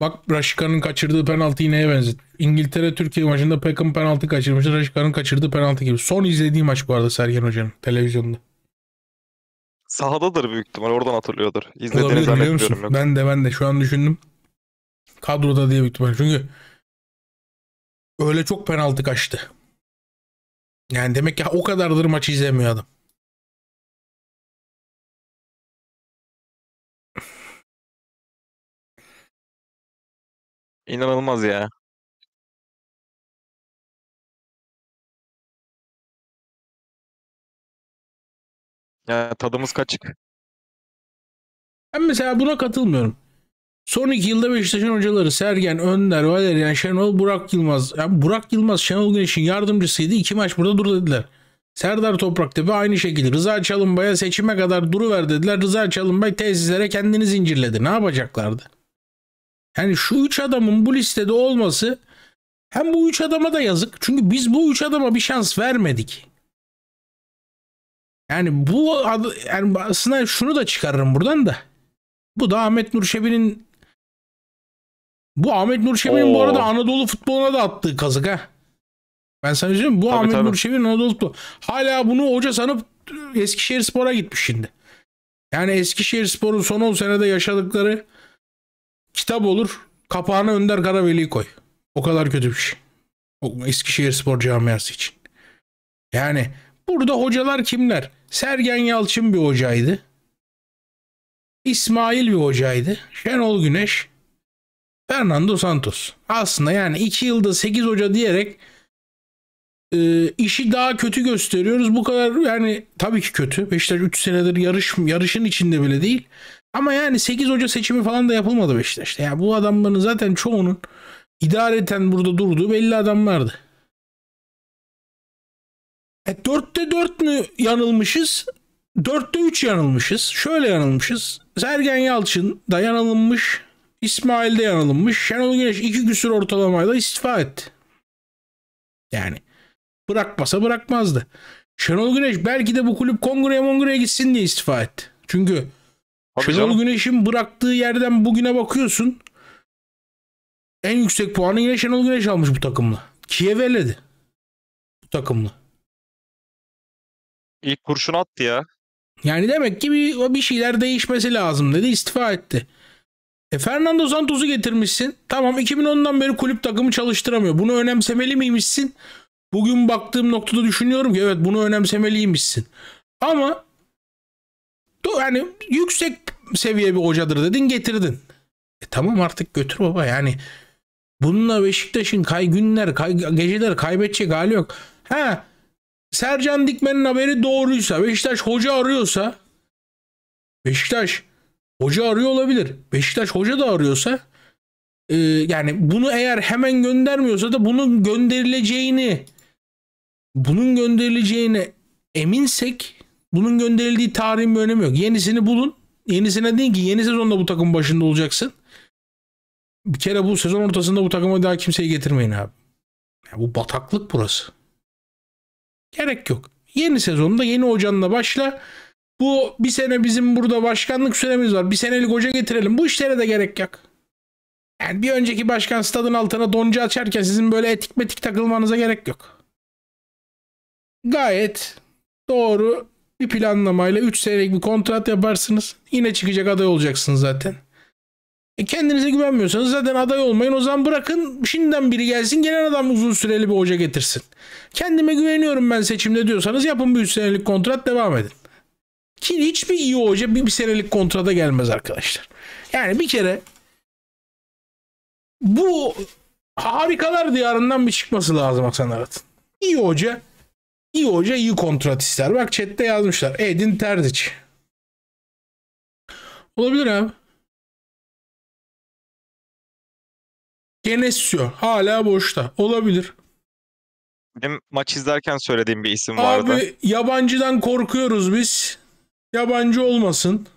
Bak Raşika'nın kaçırdığı penaltıyı neye benzet? İngiltere Türkiye maçında Peckham penaltı kaçırmıştı. Raşika'nın kaçırdığı penaltı gibi. Son izlediğim maç bu arada Sergen Hoca'nın televizyonda. Sahadadır büyük ihtimal. Oradan hatırlıyordur. İzlediğini Olabilir biliyor musun? Yok. Ben de ben de şu an düşündüm. Kadroda diye büyük ihtimal. Çünkü öyle çok penaltı kaçtı. Yani demek ki o kadardır maçı izlemiyor adam. İnanılmaz ya. Ya tadımız kaçık. Ben mesela buna katılmıyorum. Son iki yılda Beşiktaş'ın hocaları Sergen, Önder, Valerian, Şenol, Burak Yılmaz. Yani Burak Yılmaz Şenol Güneş'in yardımcısıydı. İki maç burada dur dediler. Serdar Toprak Topraktepe aynı şekilde. Rıza Çalınbay'a seçime kadar duru duruver dediler. Rıza Çalınbay tesislere kendini zincirledi. Ne yapacaklardı? Yani şu üç adamın bu listede olması hem bu üç adama da yazık. Çünkü biz bu üç adama bir şans vermedik. Yani bu adı, yani aslında şunu da çıkarırım buradan da. Bu da Ahmet Nurşebi'nin bu Ahmet Nurşebi'nin bu arada Anadolu futboluna da attığı kazık ha. Ben sana şey söyleyeyim bu tabii, Ahmet tabii. Nurşebi'nin Anadolu futbolu. Hala bunu hoca sanıp Eskişehir Spor'a gitmiş şimdi. Yani Eskişehir Spor'un son 10 senede yaşadıkları kitap olur. Kapağına Önder Karaveli'yi koy. O kadar kötü bir şey. Eskişehir Spor Camiası için. Yani burada hocalar kimler? Sergen Yalçın bir hocaydı. İsmail bir hocaydı. Şenol Güneş. Fernando Santos. Aslında yani 2 yılda 8 hoca diyerek e, işi daha kötü gösteriyoruz. Bu kadar yani tabii ki kötü. Beşiktaş 3 senedir yarış yarışın içinde bile değil. Ama yani 8 hoca seçimi falan da yapılmadı Beşiktaş'ta. Yani bu adamların zaten çoğunun idareten burada durduğu belli adamlardı. E 4'te 4 mü yanılmışız? 4'te 3 yanılmışız. Şöyle yanılmışız. Sergen Yalçın da yanılmış. İsmail de yanılmış. Şenol Güneş iki küsur ortalamayla istifa etti. Yani bırakmasa bırakmazdı. Şenol Güneş belki de bu kulüp kongreye mongreye gitsin diye istifa etti. Çünkü Şenol canım. Güneş'in bıraktığı yerden bugüne bakıyorsun. En yüksek puanı yine Şenol Güneş almış bu takımla. Kiev eledi. Bu takımla. İlk kurşun attı ya. Yani demek ki bir, bir şeyler değişmesi lazım dedi. istifa etti. E Fernando Santos'u getirmişsin. Tamam 2010'dan beri kulüp takımı çalıştıramıyor. Bunu önemsemeli miymişsin? Bugün baktığım noktada düşünüyorum ki evet bunu önemsemeliymişsin. Ama yani yüksek seviye bir hocadır dedin getirdin. E tamam artık götür baba yani. Bununla Beşiktaş'ın kay günler, kay geceler kaybedecek hali yok. Ha Sercan Dikmen'in haberi doğruysa, Beşiktaş hoca arıyorsa Beşiktaş hoca arıyor olabilir. Beşiktaş hoca da arıyorsa e, yani bunu eğer hemen göndermiyorsa da bunun gönderileceğini bunun gönderileceğine eminsek bunun gönderildiği tarihin bir önemi yok. Yenisini bulun. Yenisine deyin ki yeni sezonda bu takım başında olacaksın. Bir kere bu sezon ortasında bu takıma daha kimseyi getirmeyin abi. Ya bu bataklık burası. Gerek yok. Yeni sezonda yeni hocanla başla. Bu bir sene bizim burada başkanlık süremiz var. Bir senelik hoca getirelim. Bu işlere de gerek yok. Yani bir önceki başkan stadın altına donca açarken sizin böyle etik metik takılmanıza gerek yok. Gayet doğru bir planlamayla 3 senelik bir kontrat yaparsınız. Yine çıkacak aday olacaksınız zaten. E kendinize güvenmiyorsanız zaten aday olmayın. O zaman bırakın şimdiden biri gelsin gelen adam uzun süreli bir hoca getirsin. Kendime güveniyorum ben seçimde diyorsanız yapın bir 3 senelik kontrat devam edin. Ki hiçbir iyi hoca bir, bir senelik kontrada gelmez arkadaşlar. Yani bir kere bu harikalar diyarından bir çıkması lazım Hasan Arat'ın. İyi hoca İyi hoca iyi kontrat ister. Bak chatte yazmışlar. Edin Terzic. Olabilir abi. Genesio hala boşta. Olabilir. Benim maç izlerken söylediğim bir isim Abi, vardı. Abi yabancıdan korkuyoruz biz. Yabancı olmasın.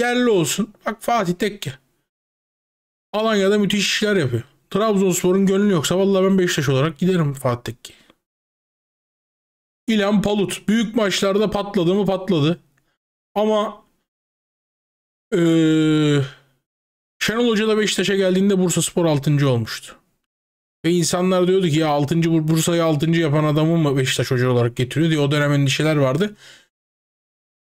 Yerli olsun. Bak Fatih Tekke. Alanya'da müthiş işler yapıyor. Trabzonspor'un gönlü yoksa vallahi ben Beşiktaş olarak giderim Fatih Tekke. İlhan Palut büyük maçlarda patladı mı patladı. Ama ee, Şenol Hoca da Beşiktaş'a geldiğinde Bursa Spor 6. olmuştu. Ve insanlar diyordu ki ya 6. Bursa'yı 6. yapan adamı mı Beşiktaş Hoca olarak getiriyor diye o dönem endişeler vardı.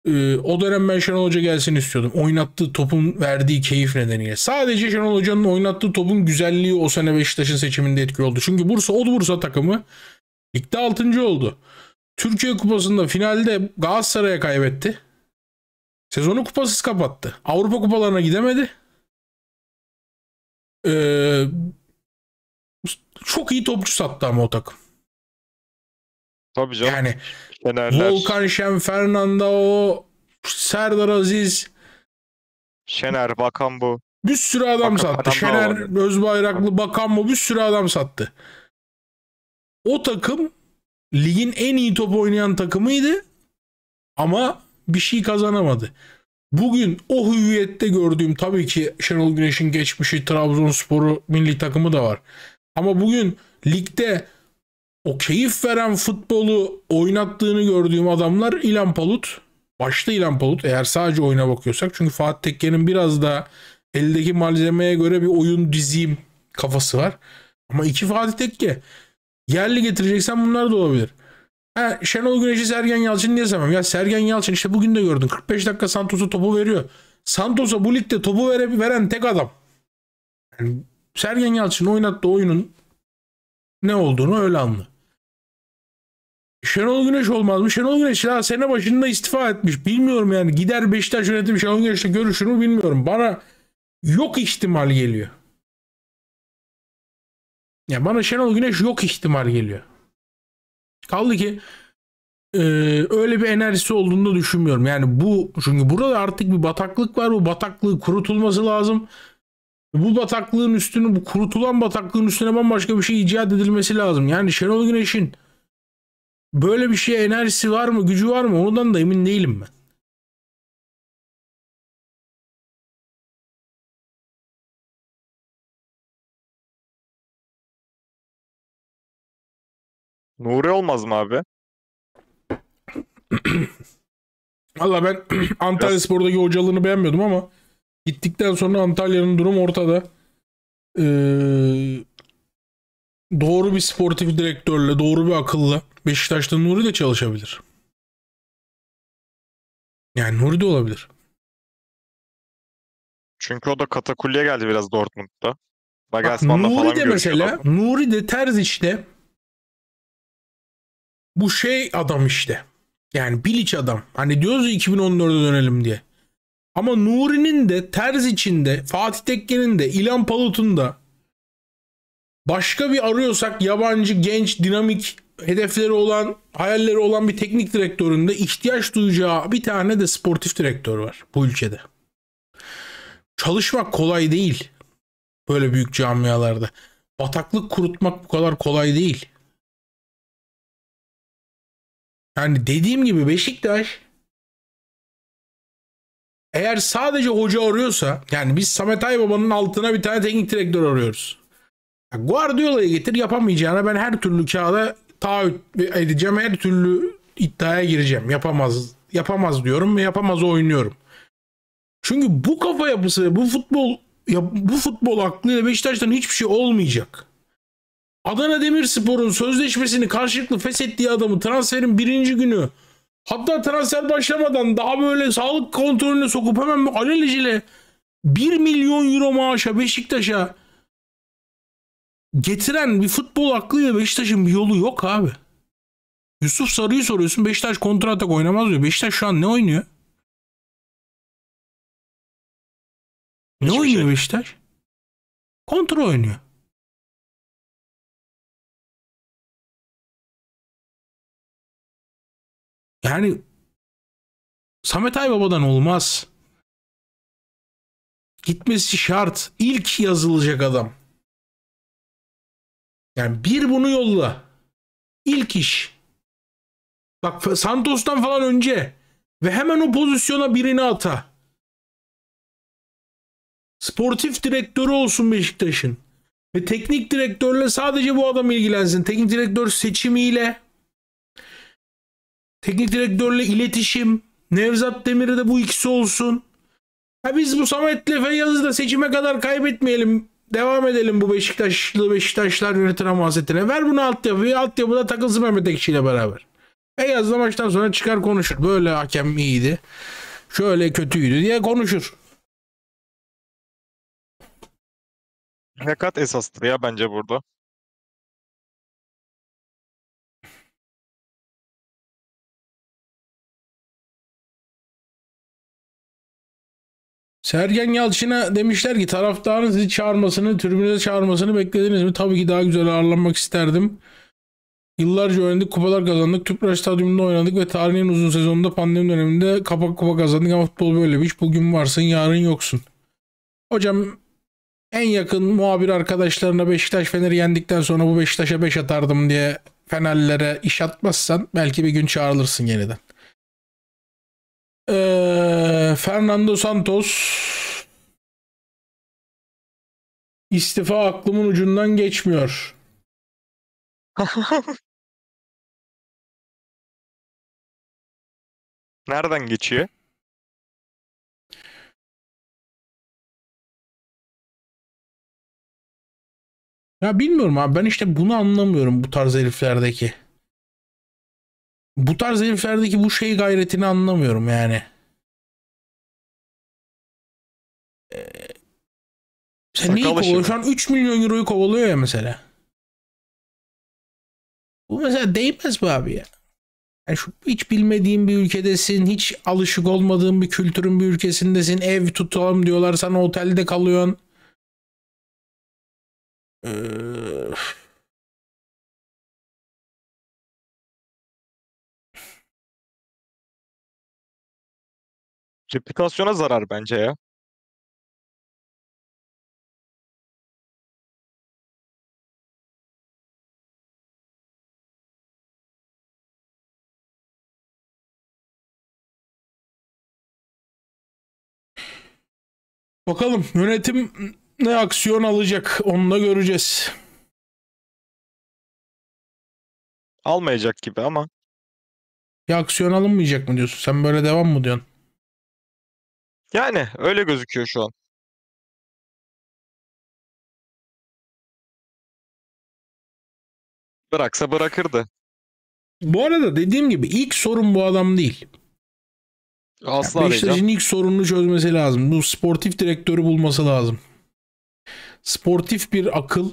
Ee, o dönem ben Şenol Hoca gelsin istiyordum. Oynattığı topun verdiği keyif nedeniyle. Sadece Şenol Hoca'nın oynattığı topun güzelliği o sene Beşiktaş'ın seçiminde etki oldu. Çünkü Bursa, o Bursa takımı ligde 6. oldu. Türkiye Kupası'nda finalde Galatasaray'a kaybetti. Sezonu kupasız kapattı. Avrupa kupalarına gidemedi. Ee, çok iyi topçu sattı ama o takım. Tabii canım. Yani Fenerler. Volkan Şen, Fernando, Serdar Aziz. Şener, Bakan bu. Bir sürü adam Bakan, sattı. Şener, Özbayraklı, Bakan bu bir sürü adam sattı. O takım ligin en iyi top oynayan takımıydı ama bir şey kazanamadı. Bugün o hüviyette gördüğüm tabii ki Şenol Güneş'in geçmişi Trabzonspor'u milli takımı da var. Ama bugün ligde o keyif veren futbolu oynattığını gördüğüm adamlar İlan Palut. Başta İlan Palut eğer sadece oyuna bakıyorsak. Çünkü Fatih Tekke'nin biraz da eldeki malzemeye göre bir oyun diziyim kafası var. Ama iki Fatih Tekke. Yerli getireceksen bunlar da olabilir. Ha, Şenol Güneş'i Sergen Yalçın niye sevmem? Ya Sergen Yalçın işte bugün de gördün. 45 dakika Santos'a topu veriyor. Santos'a bu ligde topu vere, veren tek adam. Yani Sergen Yalçın oynattığı oyunun ne olduğunu öyle anlı. Şenol Güneş olmaz mı? Şenol Güneş daha sene başında istifa etmiş. Bilmiyorum yani gider Beşiktaş yönetimi Şenol Güneş'le görüşür mü bilmiyorum. Bana yok ihtimal geliyor. Ya bana Şenol Güneş yok ihtimal geliyor. Kaldı ki e, öyle bir enerjisi olduğunu da düşünmüyorum. Yani bu çünkü burada artık bir bataklık var. Bu bataklığı kurutulması lazım. Bu bataklığın üstünü bu kurutulan bataklığın üstüne bambaşka bir şey icat edilmesi lazım. Yani Şenol Güneş'in böyle bir şeye enerjisi var mı, gücü var mı? Ondan da emin değilim ben. Nuri olmaz mı abi? Valla ben Antalya Spor'daki hocalığını beğenmiyordum ama gittikten sonra Antalya'nın durum ortada. Ee, doğru bir sportif direktörle, doğru bir akılla Beşiktaş'ta Nuri de çalışabilir. Yani Nuri de olabilir. Çünkü o da katakulliye geldi biraz Dortmund'da. Bak, Nuri falan de mesela, Nuri de Terzic'te bu şey adam işte. Yani Bilic adam. Hani diyoruz ya 2014'e dönelim diye. Ama Nuri'nin de Terz içinde, Fatih Tekke'nin de, İlan Palut'un da başka bir arıyorsak yabancı, genç, dinamik hedefleri olan, hayalleri olan bir teknik direktöründe ihtiyaç duyacağı bir tane de sportif direktör var bu ülkede. Çalışmak kolay değil. Böyle büyük camialarda. Bataklık kurutmak bu kadar kolay değil. Yani dediğim gibi Beşiktaş eğer sadece hoca arıyorsa yani biz Samet Aybaba'nın altına bir tane teknik direktör arıyoruz. Guardiola'yı getir yapamayacağına ben her türlü kağıda taahhüt edeceğim. Her türlü iddiaya gireceğim. Yapamaz yapamaz diyorum ve yapamaz oynuyorum. Çünkü bu kafa yapısı bu futbol ya bu futbol aklıyla Beşiktaş'tan hiçbir şey olmayacak. Adana Demirspor'un sözleşmesini karşılıklı feshettiği adamı transferin birinci günü hatta transfer başlamadan daha böyle sağlık kontrolüne sokup hemen alelacele 1 milyon euro maaşa Beşiktaş'a getiren bir futbol aklıyla Beşiktaş'ın bir yolu yok abi. Yusuf Sarı'yı soruyorsun Beşiktaş kontratak oynamaz diyor. Beşiktaş şu an ne oynuyor? Ne Hiçbir oynuyor şey. Beşiktaş? Kontra oynuyor. Yani Samet Aybaba'dan olmaz. Gitmesi şart. İlk yazılacak adam. Yani bir bunu yolla. İlk iş. Bak Santos'tan falan önce. Ve hemen o pozisyona birini ata. Sportif direktörü olsun Beşiktaş'ın. Ve teknik direktörle sadece bu adam ilgilensin. Teknik direktör seçimiyle Teknik direktörle iletişim. Nevzat Demir'e de bu ikisi olsun. Ha biz bu Samet'le Feyyaz'ı da seçime kadar kaybetmeyelim. Devam edelim bu Beşiktaşlı Beşiktaşlar yönetilen muhasetine. Ver bunu altyapıya. da takılsın Mehmet Ekşi ile beraber. Feyyaz'la maçtan sonra çıkar konuşur. Böyle hakem iyiydi. Şöyle kötüydü diye konuşur. Rekat esastır ya bence burada. Sergen Yalçın'a demişler ki taraftarın sizi çağırmasını, tribüne çağırmasını beklediniz mi? Tabii ki daha güzel ağırlanmak isterdim. Yıllarca oynadık, kupalar kazandık. Tüpraş Stadyumunda oynadık ve tarihin uzun sezonunda pandemi döneminde kapak kupa kazandık ama futbol böyle bir Bugün varsın, yarın yoksun. Hocam en yakın muhabir arkadaşlarına Beşiktaş Fener'i yendikten sonra bu Beşiktaş'a 5 beş atardım diye fenerlere iş atmazsan belki bir gün çağrılırsın yeniden. Ee, Fernando Santos istifa aklımın ucundan geçmiyor. Nereden geçiyor? Ya bilmiyorum abi ben işte bunu anlamıyorum bu tarz heriflerdeki. Bu tarz heriflerdeki bu şey gayretini anlamıyorum yani. e, sen neyi kovalıyor? Şu an 3 milyon euroyu kovalıyor ya mesela. Bu mesela değmez mi abi ya? Yani şu, hiç bilmediğin bir ülkedesin, hiç alışık olmadığın bir kültürün bir ülkesindesin, ev tutalım diyorlar sana otelde kalıyorsun. Ee... Reputasyona zarar bence ya. Bakalım yönetim ne aksiyon alacak onu da göreceğiz. Almayacak gibi ama. Ya aksiyon alınmayacak mı diyorsun? Sen böyle devam mı diyorsun? Yani öyle gözüküyor şu an. Bıraksa bırakırdı. Bu arada dediğim gibi ilk sorun bu adam değil. Asla yani Beşiktaş'ın ilk sorununu çözmesi lazım. Bu sportif direktörü bulması lazım. Sportif bir akıl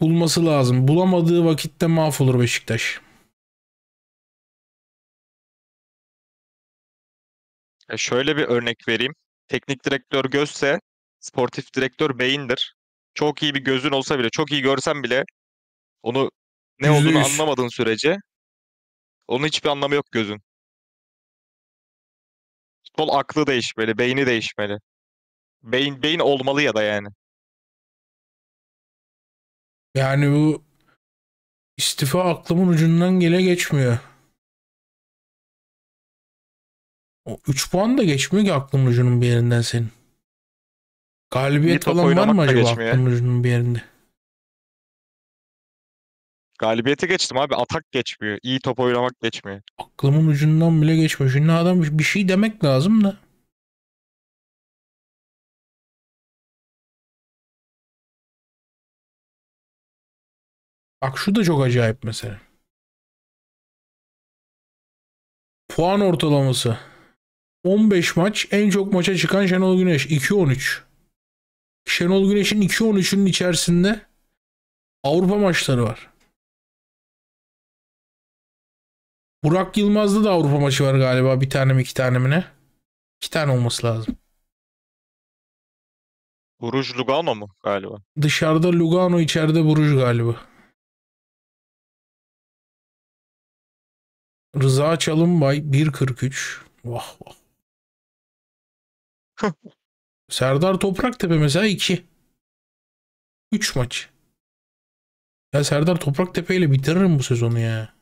bulması lazım. Bulamadığı vakitte mahvolur Beşiktaş. E şöyle bir örnek vereyim. Teknik direktör gözse sportif direktör beyindir. Çok iyi bir gözün olsa bile, çok iyi görsen bile onu ne %100. olduğunu anlamadığın sürece onun hiçbir anlamı yok gözün futbol aklı değişmeli, beyni değişmeli. Beyin beyin olmalı ya da yani. Yani bu istifa aklımın ucundan gele geçmiyor. O 3 puan da geçmiyor ki aklımın ucunun bir yerinden senin. Galibiyet İyi, falan var mı acaba aklımın ucunun bir yerinde? Galibiyete geçtim abi. Atak geçmiyor. İyi top oynamak geçmiyor. Aklımın ucundan bile geçmiyor. Şimdi adam bir şey demek lazım da. Bak şu da çok acayip mesela. Puan ortalaması. 15 maç en çok maça çıkan Şenol Güneş 2-13. Şenol Güneş'in 2-13'ünün içerisinde Avrupa maçları var. Burak Yılmaz'da da Avrupa maçı var galiba. Bir tane mi iki tane mi ne? İki tane olması lazım. Buruj Lugano mu galiba? Dışarıda Lugano içeride Buruj galiba. Rıza Çalınbay 1.43. Vah vah. Serdar Topraktepe mesela 2. 3 maç. Ya Serdar Topraktepe ile bitiririm bu sezonu ya.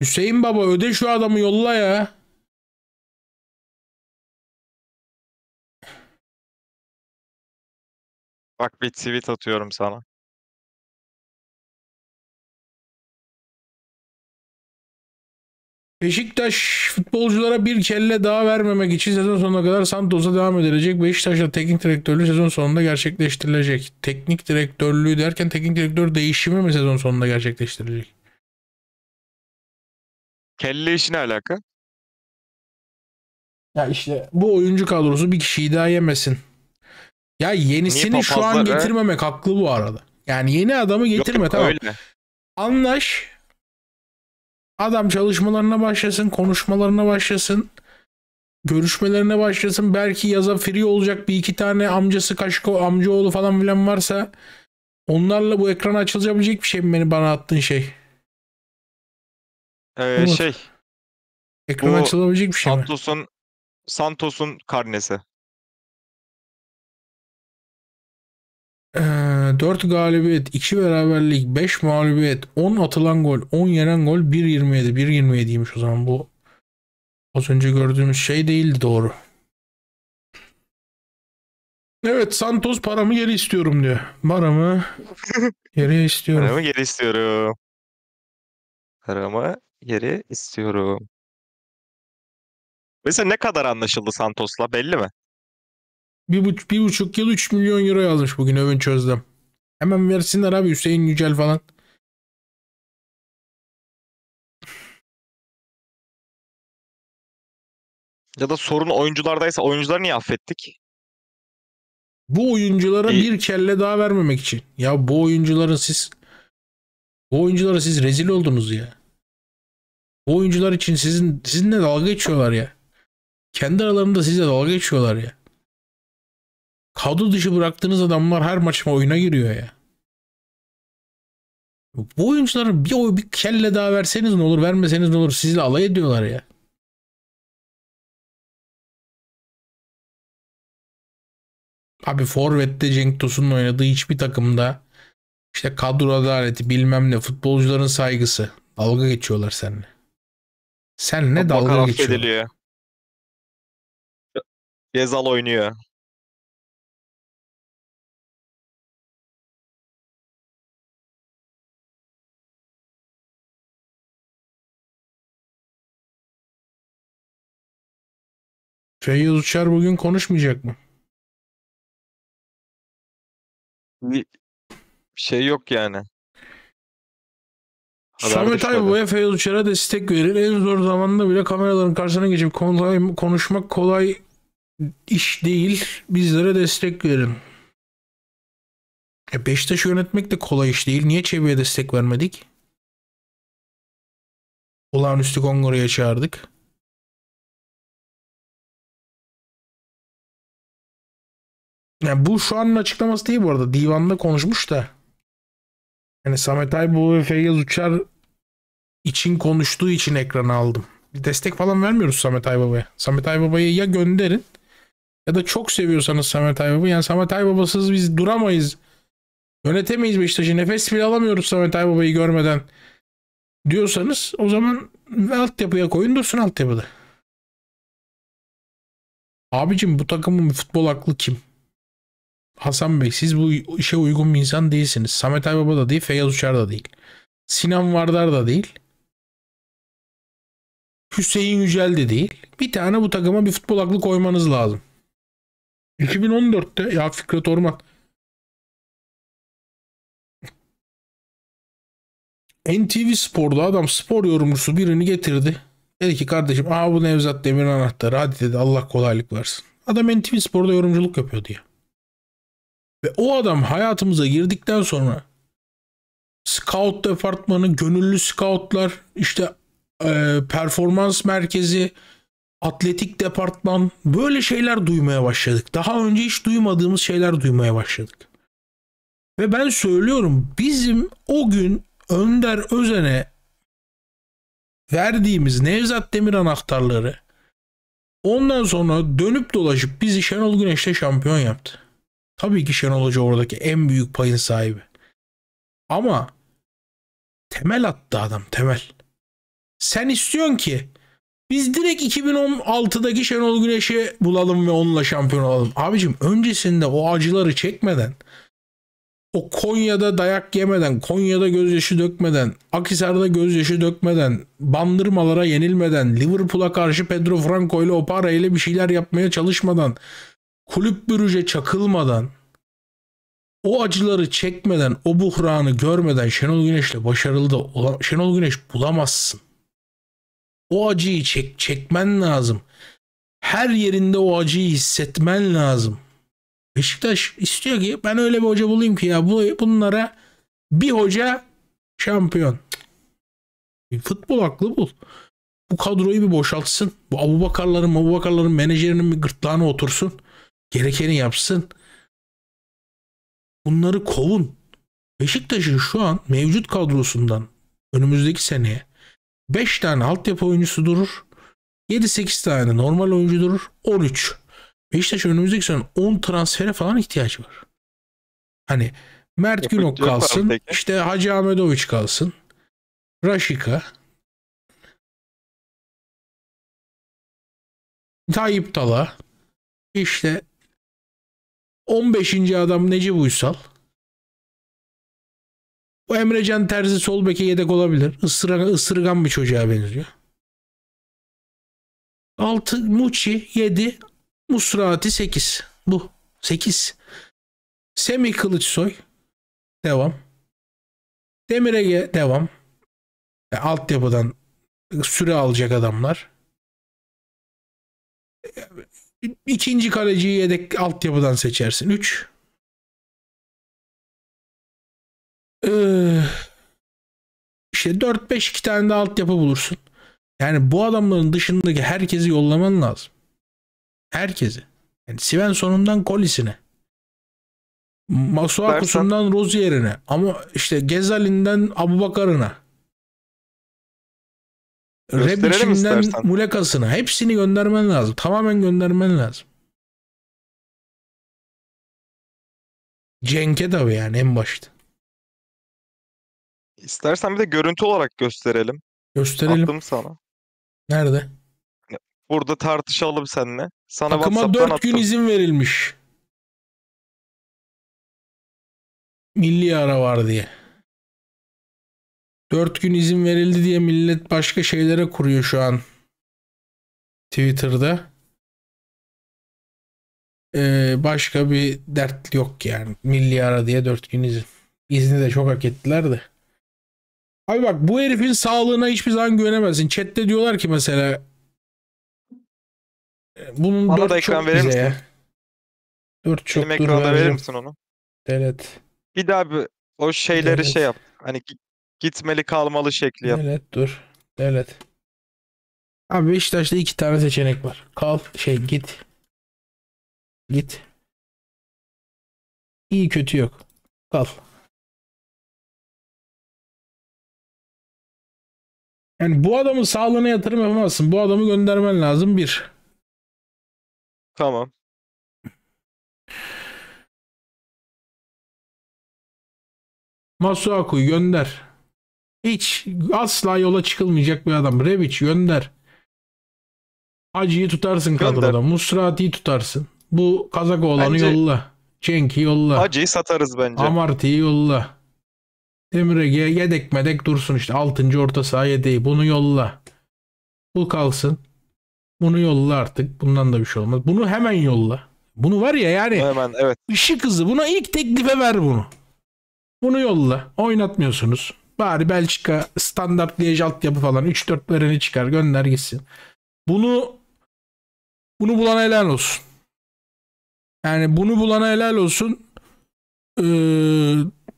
Hüseyin baba öde şu adamı yolla ya. Bak bir tweet atıyorum sana. Beşiktaş futbolculara bir kelle daha vermemek için sezon sonuna kadar Santos'a devam edilecek. Beşiktaş'la teknik direktörlüğü sezon sonunda gerçekleştirilecek. Teknik direktörlüğü derken teknik direktör değişimi mi sezon sonunda gerçekleştirilecek? Kelle işine alaka? Ya işte bu oyuncu kadrosu bir kişiyi daha yemesin. Ya yenisini şu an getirmemek he? haklı bu arada. Yani yeni adamı getirme yok, tamam. Öyle. Anlaş. Adam çalışmalarına başlasın, konuşmalarına başlasın. Görüşmelerine başlasın. Belki yaza free olacak bir iki tane amcası, kaşko, amcaoğlu falan filan varsa onlarla bu ekran açılacak bir şey mi beni bana attığın şey? Ee, Umut. şey. Ekran Bu açılabilecek bir şey mi? Santos'un Santos'un karnesi. Ee, 4 galibiyet, 2 beraberlik, 5 mağlubiyet, 10 atılan gol, 10 yenen gol, 1.27. 1.27'ymiş o zaman bu. Az önce gördüğümüz şey değildi doğru. Evet Santos paramı geri istiyorum diyor. Paramı geri istiyorum. Paramı geri istiyorum. Paramı yeri istiyorum. Mesela ne kadar anlaşıldı Santos'la belli mi? Bir, buç bir buçuk yıl 3 milyon euro yazmış bugün övün çözdüm. Hemen versinler abi Hüseyin Yücel falan. Ya da sorun oyunculardaysa oyuncuları niye affettik? Bu oyunculara İyi. bir kelle daha vermemek için. Ya bu oyuncuların siz bu oyunculara siz rezil oldunuz ya. Bu oyuncular için sizin sizinle dalga geçiyorlar ya. Kendi aralarında sizle dalga geçiyorlar ya. Kadro dışı bıraktığınız adamlar her maçıma oyuna giriyor ya. Bu oyuncuların bir oy bir kelle daha verseniz ne olur vermeseniz ne olur sizle alay ediyorlar ya. Abi Forvet'te Cenk Tosun'un oynadığı hiçbir takımda işte kadro adaleti bilmem ne futbolcuların saygısı dalga geçiyorlar seninle. Sen ne dalga geçiyorsun? Ediliyor. oynuyor. Feyyaz Uçar bugün konuşmayacak mı? Bir şey yok yani. Samet Aybu'ya Feyyaz Uçar'a destek verir. En zor zamanda bile kameraların karşısına geçip kolay, konuşmak kolay iş değil. Bizlere destek verin. E Beşiktaş yönetmek de kolay iş değil. Niye Çebi'ye destek vermedik? Olağanüstü Kongre'ye çağırdık. Yani bu şu anın açıklaması değil bu arada. Divanda konuşmuş da. Yani Samet Aybu ve Feyyaz Uçar için konuştuğu için ekranı aldım. Destek falan vermiyoruz Samet Aybaba'ya. Samet Aybaba'yı ya gönderin ya da çok seviyorsanız Samet Aybaba. Yani Samet Aybaba'sız biz duramayız. Yönetemeyiz Beşiktaş'ı. Nefes bile alamıyoruz Samet Aybaba'yı görmeden diyorsanız o zaman altyapıya koyun dursun altyapıda. Abicim bu takımın futbol aklı kim? Hasan Bey siz bu işe uygun bir insan değilsiniz. Samet Aybaba da değil, Feyyaz Uçar da değil. Sinan Vardar da değil. Hüseyin Yücel de değil. Bir tane bu takıma bir futbol aklı koymanız lazım. 2014'te ya Fikret Orman NTV Spor'da adam spor yorumcusu birini getirdi. Dedi ki kardeşim aa bu Nevzat Demir anahtarı hadi dedi Allah kolaylık versin. Adam NTV Spor'da yorumculuk yapıyordu ya. Ve o adam hayatımıza girdikten sonra scout departmanı, gönüllü scoutlar, işte e, performans merkezi, atletik departman böyle şeyler duymaya başladık. Daha önce hiç duymadığımız şeyler duymaya başladık. Ve ben söylüyorum bizim o gün Önder Özen'e verdiğimiz Nevzat Demir anahtarları ondan sonra dönüp dolaşıp bizi Şenol Güneş'te şampiyon yaptı. Tabii ki Şenol Hoca oradaki en büyük payın sahibi. Ama temel attı adam temel. Sen istiyorsun ki biz direkt 2016'daki Şenol Güneş'i bulalım ve onunla şampiyon olalım. Abicim öncesinde o acıları çekmeden o Konya'da dayak yemeden, Konya'da gözyaşı dökmeden, Akhisar'da gözyaşı dökmeden, bandırmalara yenilmeden, Liverpool'a karşı Pedro Franco ile Opara ile bir şeyler yapmaya çalışmadan, kulüp bürüce çakılmadan o acıları çekmeden, o buhranı görmeden Şenol Güneş'le başarılı da olan, Şenol Güneş bulamazsın. O acıyı çek, çekmen lazım. Her yerinde o acıyı hissetmen lazım. Beşiktaş istiyor ki ben öyle bir hoca bulayım ki ya bu, bunlara bir hoca şampiyon. Futbol aklı bul. Bu kadroyu bir boşaltsın. Bu Abubakarların, Abubakarların menajerinin bir gırtlağına otursun. Gerekeni yapsın. Bunları kovun. Beşiktaş'ın şu an mevcut kadrosundan önümüzdeki seneye 5 tane altyapı oyuncusu durur. 7-8 tane normal oyuncu durur. 13. Beşiktaş önümüzdeki sene 10 transfere falan ihtiyaç var. Hani Mert Günok şey kalsın. işte Hacı Ahmedoviç kalsın. Raşika. Tayyip Tala. işte 15. adam Necip Uysal. Bu Emrecan Terzi sol beke yedek olabilir. Isırgan, ısırgan bir çocuğa benziyor. 6 Muçi 7 Musrati 8. Bu 8. Semi Kılıçsoy devam. Demir devam. E, altyapıdan süre alacak adamlar. İkinci kaleciyi yedek altyapıdan seçersin. 3. Ee, işte işte 4-5 iki tane de altyapı bulursun. Yani bu adamların dışındaki herkesi yollaman lazım. Herkesi. Yani sonundan Kolis'ine. Masuakus'undan Rozier'ine. Ama işte Gezalin'den Abubakar'ına. Rebic'inden Mulekas'ına hepsini göndermen lazım. Tamamen göndermen lazım. Cenk'e tabii yani en başta. İstersen bir de görüntü olarak gösterelim. Gösterelim. Attım sana. Nerede? Burada tartışalım seninle. Sana Takıma 4 attım. gün izin verilmiş. Milli ara var diye. 4 gün izin verildi diye millet başka şeylere kuruyor şu an. Twitter'da. Ee, başka bir dert yok yani. Milli ara diye 4 gün izin. İzni de çok hak ettiler de. Abi bak bu herifin sağlığına hiçbir zaman güvenemezsin. Chat'te diyorlar ki mesela e, bunun Bana da ekran verir misin? Ya. 4 çok Benim ekranda verir misin onu? Evet. Bir daha bir, o şeyleri evet. şey yap. Hani Gitmeli kalmalı şekli Evet dur. Evet. Abi Beşiktaş'ta iki tane seçenek var. Kal şey git. Git. İyi kötü yok. Kal. Yani bu adamın sağlığına yatırım yapamazsın. Bu adamı göndermen lazım bir. Tamam. Masuaku'yu gönder. Hiç asla yola çıkılmayacak bir adam. Rebic gönder. Hacı'yı tutarsın gönder. kadroda. Musrati'yi tutarsın. Bu Kazak olanı bence... yolla. Cenk'i yolla. Hacı'yı satarız bence. Amarty'yi yolla. Emre yedek medek dursun işte 6. orta saha yedeği bunu yolla. Bu kalsın. Bunu yolla artık. Bundan da bir şey olmaz. Bunu hemen yolla. Bunu var ya yani hemen, evet. ışık hızı. Buna ilk teklife ver bunu. Bunu yolla. Oynatmıyorsunuz. Bari Belçika standart Liège altyapı falan 3-4 vereni çıkar gönder gitsin. Bunu bunu bulan helal olsun. Yani bunu bulana helal olsun. Ee,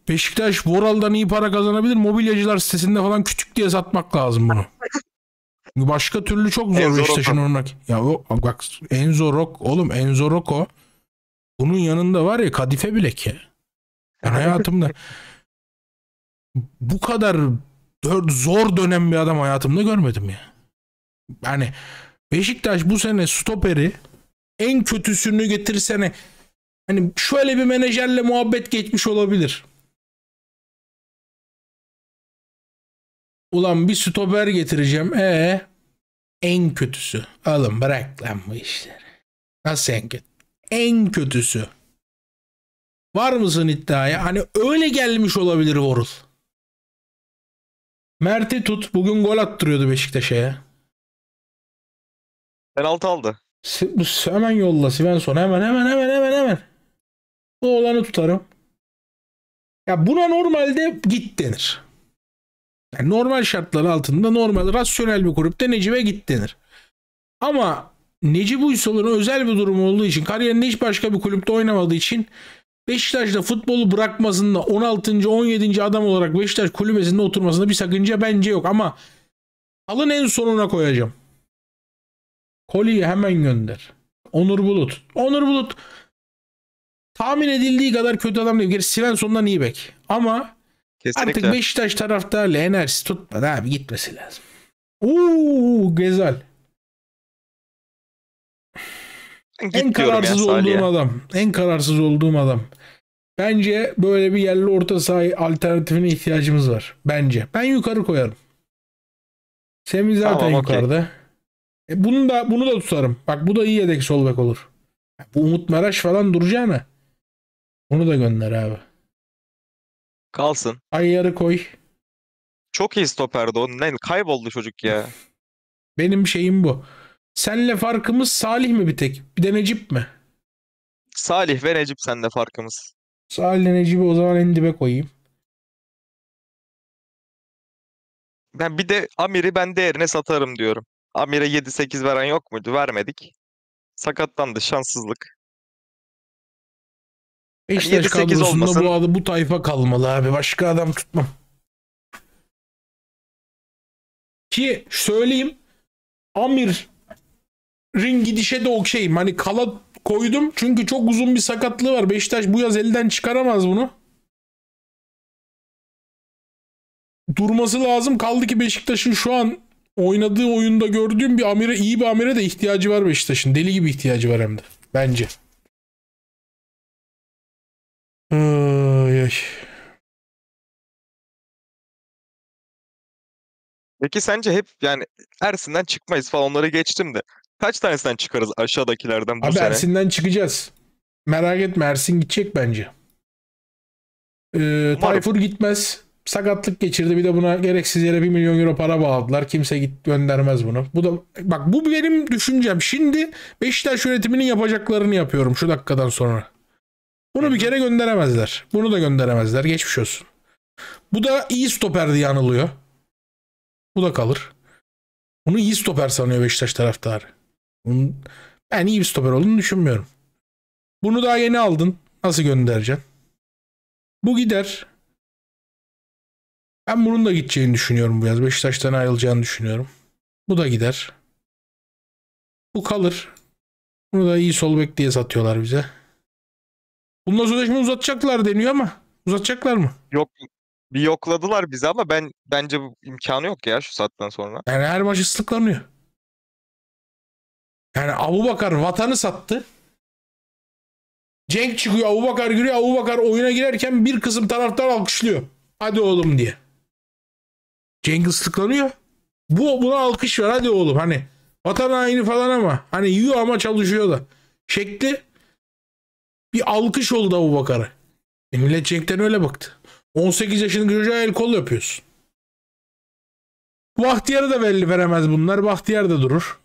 Beşiktaş Voral'dan iyi para kazanabilir. Mobilyacılar sitesinde falan küçük diye satmak lazım bunu. Başka türlü çok zor Beşiktaş'ın örnek Ya o, bak Enzo Rock oğlum Enzo Rock o. Bunun yanında var ya kadife bile ki Ben hayatımda bu kadar zor dönem bir adam hayatımda görmedim ya. Yani Beşiktaş bu sene stoperi en kötüsünü getirsene hani şöyle bir menajerle muhabbet geçmiş olabilir. Ulan bir stoper getireceğim. E ee, en kötüsü. Alın bırak lan bu işleri. Nasıl en kötü? En kötüsü. Var mısın iddiaya? Hani öyle gelmiş olabilir Vorul. Mert'i tut. Bugün gol attırıyordu Beşiktaş'a ya. Penaltı aldı. Si- bu- hemen yolla Svensson. Hemen hemen hemen hemen hemen. Bu olanı tutarım. Ya buna normalde git denir. Yani normal şartlar altında normal rasyonel bir kulüpte Necip'e git denir. Ama Necip Uysal'ın özel bir durumu olduğu için kariyerinde hiç başka bir kulüpte oynamadığı için Beşiktaş'ta futbolu bırakmasında 16. 17. adam olarak Beşiktaş kulübesinde oturmasında bir sakınca bence yok ama alın en sonuna koyacağım. Koli'yi hemen gönder. Onur Bulut. Onur Bulut tahmin edildiği kadar kötü adam değil. Gerçi Svensson'dan iyi bek. Ama Kesinlikle. artık Beşiktaş taraftarıyla enerjisi tutmadı abi gitmesi lazım. Uuu Gezal. en kararsız ya, olduğum adam. En kararsız olduğum adam. Bence böyle bir yerli orta saha alternatifine ihtiyacımız var. Bence. Ben yukarı koyarım. Semih zaten tamam, yukarıda. Okay. E bunu da bunu da tutarım. Bak bu da iyi yedek sol bek olur. Bu Umut Meraş falan duracağına. Onu da gönder abi. Kalsın. Ayyarı koy. Çok iyi stoperdi onun. Kayboldu çocuk ya. Benim şeyim bu. Senle farkımız Salih mi bir tek? Bir de Necip mi? Salih ve Necip senle farkımız. Salih ile Necip'i o zaman en koyayım. Ben bir de Amir'i ben değerine satarım diyorum. Amir'e 7-8 veren yok muydu? Vermedik. Sakatlandı şanssızlık. Hani Beşiktaş yani kadrosunda olmasın. bu, adı, bu tayfa kalmalı abi. Başka adam tutmam. Ki söyleyeyim Amir ring gidişe de okeyim. Hani kala koydum çünkü çok uzun bir sakatlığı var. Beşiktaş bu yaz elden çıkaramaz bunu. Durması lazım. Kaldı ki Beşiktaş'ın şu an oynadığı oyunda gördüğüm bir amire iyi bir amire de ihtiyacı var Beşiktaş'ın. Deli gibi ihtiyacı var hem de. Bence. Ay, ay. Peki sence hep yani Ersin'den çıkmayız falan onları geçtim de. Kaç tanesinden çıkarız aşağıdakilerden bu Abi sene? Ersin'den çıkacağız. Merak etme Ersin gidecek bence. Ee, Tayfur gitmez. Sakatlık geçirdi. Bir de buna gereksiz yere 1 milyon euro para bağladılar. Kimse git göndermez bunu. Bu da bak bu benim düşüncem. Şimdi Beşiktaş yönetiminin yapacaklarını yapıyorum şu dakikadan sonra. Bunu bir kere gönderemezler. Bunu da gönderemezler. Geçmiş olsun. Bu da iyi stoper diye anılıyor. Bu da kalır. Bunu iyi stoper sanıyor Beşiktaş taraftarı. Bunun, ben iyi bir stoper olduğunu düşünmüyorum. Bunu daha yeni aldın. Nasıl göndereceksin? Bu gider. Ben bunun da gideceğini düşünüyorum bu yaz. Beşiktaş'tan ayrılacağını düşünüyorum. Bu da gider. Bu kalır. Bunu da iyi sol bek diye satıyorlar bize. Bununla sözleşme uzatacaklar deniyor ama uzatacaklar mı? Yok. Bir yokladılar bizi ama ben bence bu imkanı yok ya şu saatten sonra. Yani her maç ıslıklanıyor. Yani Abu Bakar vatanı sattı. Cenk çıkıyor Abu Abubakar giriyor. Bakar oyuna girerken bir kısım taraftar alkışlıyor. Hadi oğlum diye. Cenk ıslıklanıyor. Bu buna alkış var hadi oğlum hani. Vatan aynı falan ama hani yiyor ama çalışıyor da. Şekli bir alkış oldu Abubakar'a. E millet Cenk'ten öyle baktı. 18 yaşındaki çocuğa el kol yapıyorsun. Bahtiyar'a da belli veremez bunlar. Bahtiyar da durur.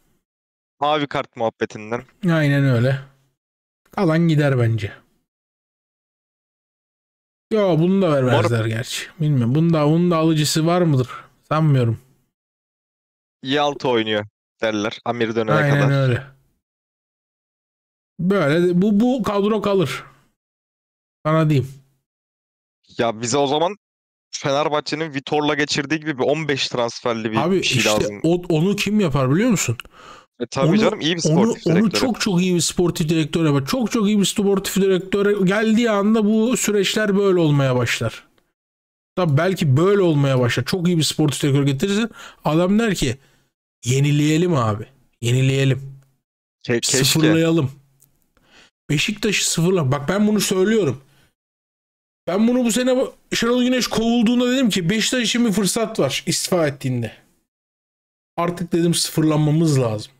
Mavi kart muhabbetinden. Aynen öyle. Kalan gider bence. Yo bunu da vermezler Mor... gerçi. Bilmiyorum. Bunu da, bunun da alıcısı var mıdır? Sanmıyorum. Yalta oynuyor derler. Amir dönene Aynen kadar. Aynen öyle. Böyle bu bu kadro kalır. Sana diyeyim. Ya bize o zaman Fenerbahçe'nin Vitor'la geçirdiği gibi bir 15 transferli bir Abi şey işte lazım. işte. onu kim yapar biliyor musun? E tabii onu, canım iyi bir sportif direktör. Onu çok çok iyi bir sportif direktör yapar. Çok çok iyi bir sportif direktör geldiği anda bu süreçler böyle olmaya başlar. Tabii belki böyle olmaya başlar. Çok iyi bir sportif direktör getirirse adam der ki yenileyelim abi. Yenileyelim. Ke- keşke. Sıfırlayalım. Beşiktaş'ı sıfırla. Bak ben bunu söylüyorum. Ben bunu bu sene Şenol Güneş kovulduğunda dedim ki Beşiktaş için bir fırsat var istifa ettiğinde. Artık dedim sıfırlanmamız lazım.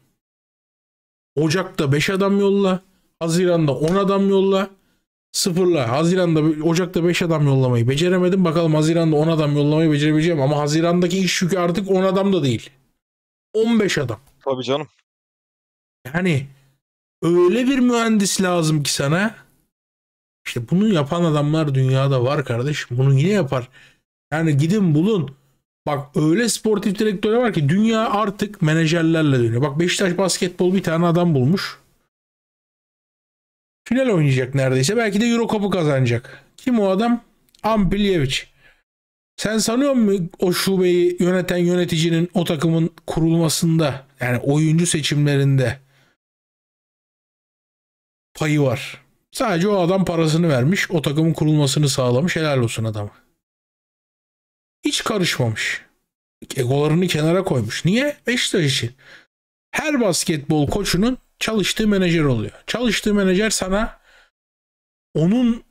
Ocak'ta 5 adam yolla. Haziran'da 10 adam yolla. Sıfırla. Haziran'da Ocak'ta 5 adam yollamayı beceremedim. Bakalım Haziran'da 10 adam yollamayı becerebileceğim. Ama Haziran'daki iş yükü artık 10 adam da değil. 15 adam. Tabii canım. Yani öyle bir mühendis lazım ki sana. İşte bunu yapan adamlar dünyada var kardeşim. Bunu yine yapar. Yani gidin bulun. Bak öyle sportif direktörler var ki dünya artık menajerlerle dönüyor. Bak Beşiktaş basketbol bir tane adam bulmuş. Final oynayacak neredeyse. Belki de Euro Cup'u kazanacak. Kim o adam? Ampilyevic. Sen sanıyor musun o şubeyi yöneten yöneticinin o takımın kurulmasında yani oyuncu seçimlerinde payı var. Sadece o adam parasını vermiş, o takımın kurulmasını sağlamış. Helal olsun adama. Hiç karışmamış. Egolarını kenara koymuş. Niye? Beşiktaş için. Her basketbol koçunun çalıştığı menajer oluyor. Çalıştığı menajer sana onun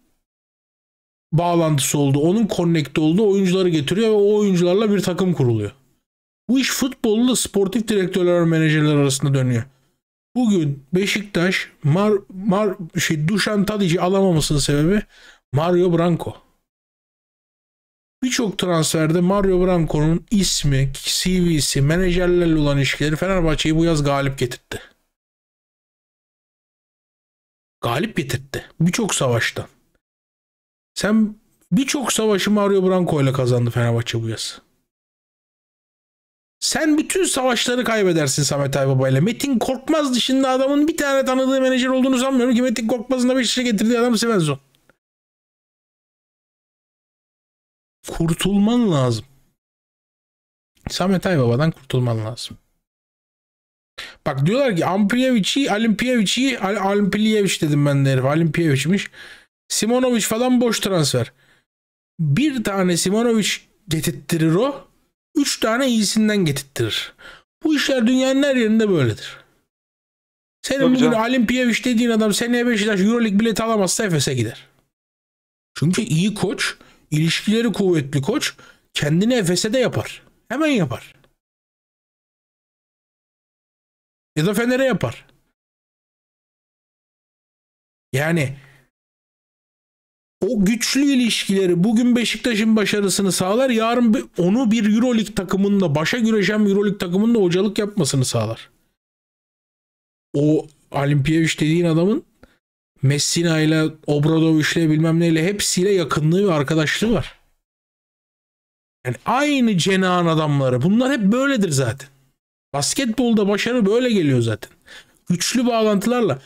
bağlantısı oldu, onun connect'i oldu, oyuncuları getiriyor ve o oyuncularla bir takım kuruluyor. Bu iş futbolda sportif direktörler ve menajerler arasında dönüyor. Bugün Beşiktaş Mar, Mar şey Duşan Tadic'i alamamasının sebebi Mario Branco. Birçok transferde Mario Branco'nun ismi, CV'si, menajerlerle olan ilişkileri Fenerbahçe'yi bu yaz galip getirtti. Galip getirtti. Birçok savaştan. Sen birçok savaşı Mario Branco ile kazandı Fenerbahçe bu yaz. Sen bütün savaşları kaybedersin Samet Aybaba ile. Metin Korkmaz dışında adamın bir tane tanıdığı menajer olduğunu sanmıyorum ki Metin Korkmaz'ın da Beşiktaş'a getirdiği adam Svensson. kurtulman lazım. Samet Aybaba'dan kurtulman lazım. Bak diyorlar ki Ampiyevic'i, Alimpiyevic'i, Al dedim ben de herif. Alimpiyevic'miş. Simonovic falan boş transfer. Bir tane Simonovic getirttirir o. Üç tane iyisinden getirttirir. Bu işler dünyanın her yerinde böyledir. Senin Tabii bugün Alimpiyevic dediğin adam seneye Beşiktaş Euroleague bileti alamazsa Efes'e gider. Çünkü iyi koç ilişkileri kuvvetli koç kendini Efes'e de yapar. Hemen yapar. Ya da Fener'e yapar. Yani o güçlü ilişkileri bugün Beşiktaş'ın başarısını sağlar. Yarın onu bir Euroleague takımında başa güreşen bir Euroleague takımında hocalık yapmasını sağlar. O Alimpiyeviç dediğin adamın Messina ile Obradoviç ile bilmem neyle hepsiyle yakınlığı ve arkadaşlığı var. Yani aynı cenahın adamları. Bunlar hep böyledir zaten. Basketbolda başarı böyle geliyor zaten. Güçlü bağlantılarla.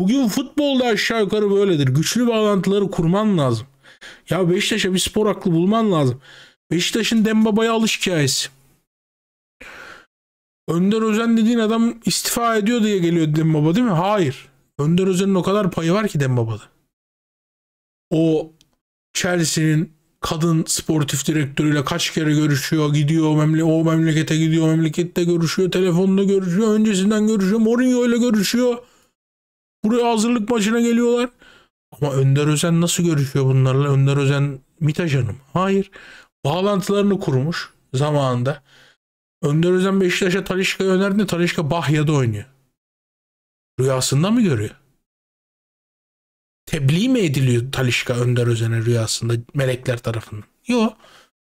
Bugün futbolda aşağı yukarı böyledir. Güçlü bağlantıları kurman lazım. Ya Beşiktaş'a bir spor aklı bulman lazım. Beşiktaş'ın Dembaba'ya alış hikayesi. Önder Özen dediğin adam istifa ediyor diye geliyor Dembaba değil mi? Hayır. Önder Özel'in o kadar payı var ki Dembaba'da. O Chelsea'nin kadın sportif direktörüyle kaç kere görüşüyor, gidiyor memle o memlekete gidiyor, memlekette görüşüyor, telefonda görüşüyor, öncesinden görüşüyor, Mourinho ile görüşüyor. Buraya hazırlık maçına geliyorlar. Ama Önder Özen nasıl görüşüyor bunlarla? Önder Özen MİT ajanı Hayır. Bağlantılarını kurmuş zamanında. Önder Özen Beşiktaş'a Talişka'yı önerdi. Talişka Bahya'da oynuyor. Rüyasında mı görüyor? Tebliğ mi ediliyor Talişka Önder Özen'e rüyasında melekler tarafından? Yok.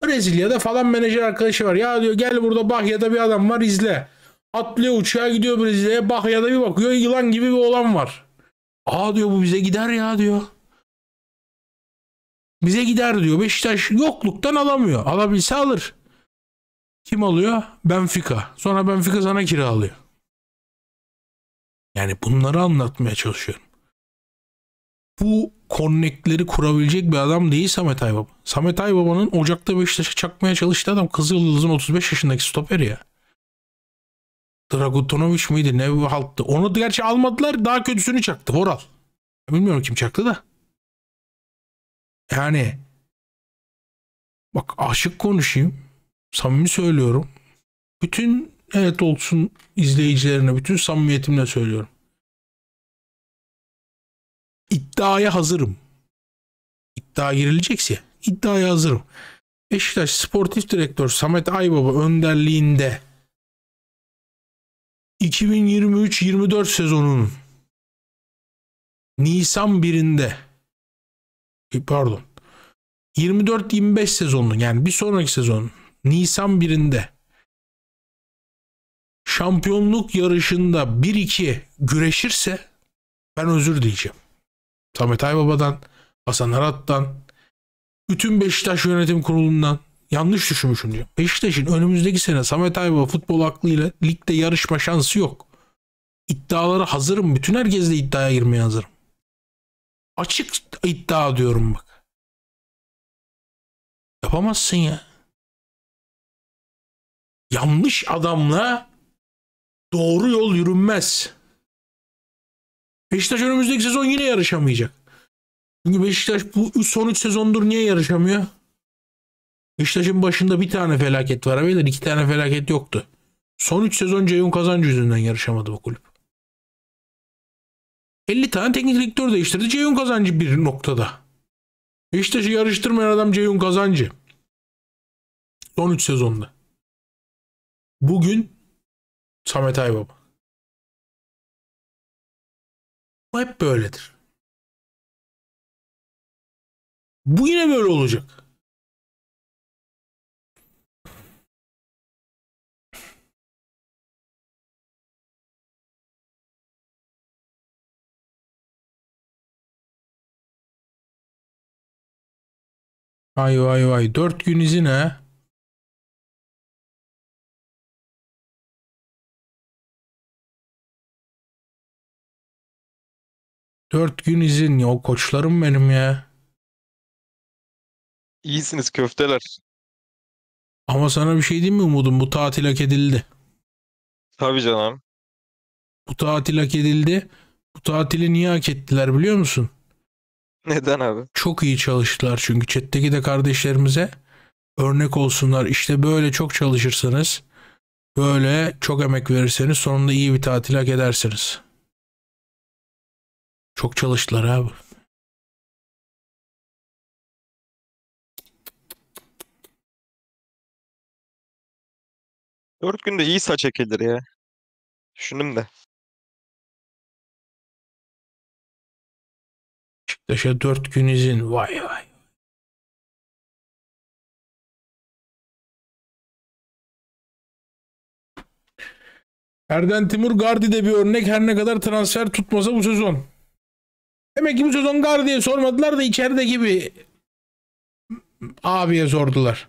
Brezilya'da falan menajer arkadaşı var. Ya diyor gel burada bak ya da bir adam var izle. Atlıyor uçağa gidiyor Brezilya'ya da bir bakıyor yılan gibi bir olan var. Aa diyor bu bize gider ya diyor. Bize gider diyor. Beşiktaş yokluktan alamıyor. Alabilse alır. Kim alıyor? Benfica. Sonra Benfica sana kiralıyor. Yani bunları anlatmaya çalışıyorum. Bu connectleri kurabilecek bir adam değil Samet Aybaba. Samet Aybaba'nın Ocak'ta Beşiktaş'a çakmaya çalıştığı adam kızıl Kızılyıldız'ın 35 yaşındaki stoper ya. Dragutonovic miydi ne halttı. Onu gerçi almadılar daha kötüsünü çaktı Voral. Bilmiyorum kim çaktı da. Yani bak aşık konuşayım. Samimi söylüyorum. Bütün Evet olsun izleyicilerine bütün samimiyetimle söylüyorum. İddiaya hazırım. İddia girilecekse iddiaya hazırım. Beşiktaş Sportif Direktör Samet Aybaba önderliğinde 2023-24 sezonunun Nisan 1'inde e, pardon 24-25 sezonunun yani bir sonraki sezon Nisan 1'inde şampiyonluk yarışında 1-2 güreşirse ben özür diyeceğim. Samet Aybaba'dan, Hasan Arat'tan, bütün Beşiktaş Yönetim Kurulu'ndan yanlış düşünmüşüm diyor. Beşiktaş'ın önümüzdeki sene Samet Aybaba futbol aklıyla ligde yarışma şansı yok. İddialara hazırım. Bütün herkesle iddiaya girmeye hazırım. Açık iddia diyorum bak. Yapamazsın ya. Yanlış adamla doğru yol yürünmez. Beşiktaş önümüzdeki sezon yine yarışamayacak. Çünkü Beşiktaş bu son 3 sezondur niye yarışamıyor? Beşiktaş'ın başında bir tane felaket var abiler. iki tane felaket yoktu. Son 3 sezon Ceyhun Kazancı yüzünden yarışamadı bu kulüp. 50 tane teknik direktör değiştirdi. Ceyhun Kazancı bir noktada. Beşiktaş'ı yarıştırmayan adam Ceyhun Kazancı. Son 3 sezonda. Bugün Samet Aybaba. Bu hep böyledir. Bu yine böyle olacak. Vay vay vay. Dört gün izin ha. Dört gün izin ya o koçlarım benim ya. İyisiniz köfteler. Ama sana bir şey diyeyim mi Umudum? Bu tatil hak edildi. Tabii canım. Bu tatil hak edildi. Bu tatili niye hak ettiler biliyor musun? Neden abi? Çok iyi çalıştılar çünkü chat'teki de kardeşlerimize örnek olsunlar. İşte böyle çok çalışırsanız, böyle çok emek verirseniz sonunda iyi bir tatil hak edersiniz. Çok çalıştılar abi. Dört günde iyi saç ekilir ya. Düşündüm de. Beşe dört gün izin. Vay vay. Erden Timur Gardi de bir örnek her ne kadar transfer tutmasa bu sezon. Demek ki bu sezon diye sormadılar da içeride gibi abiye sordular.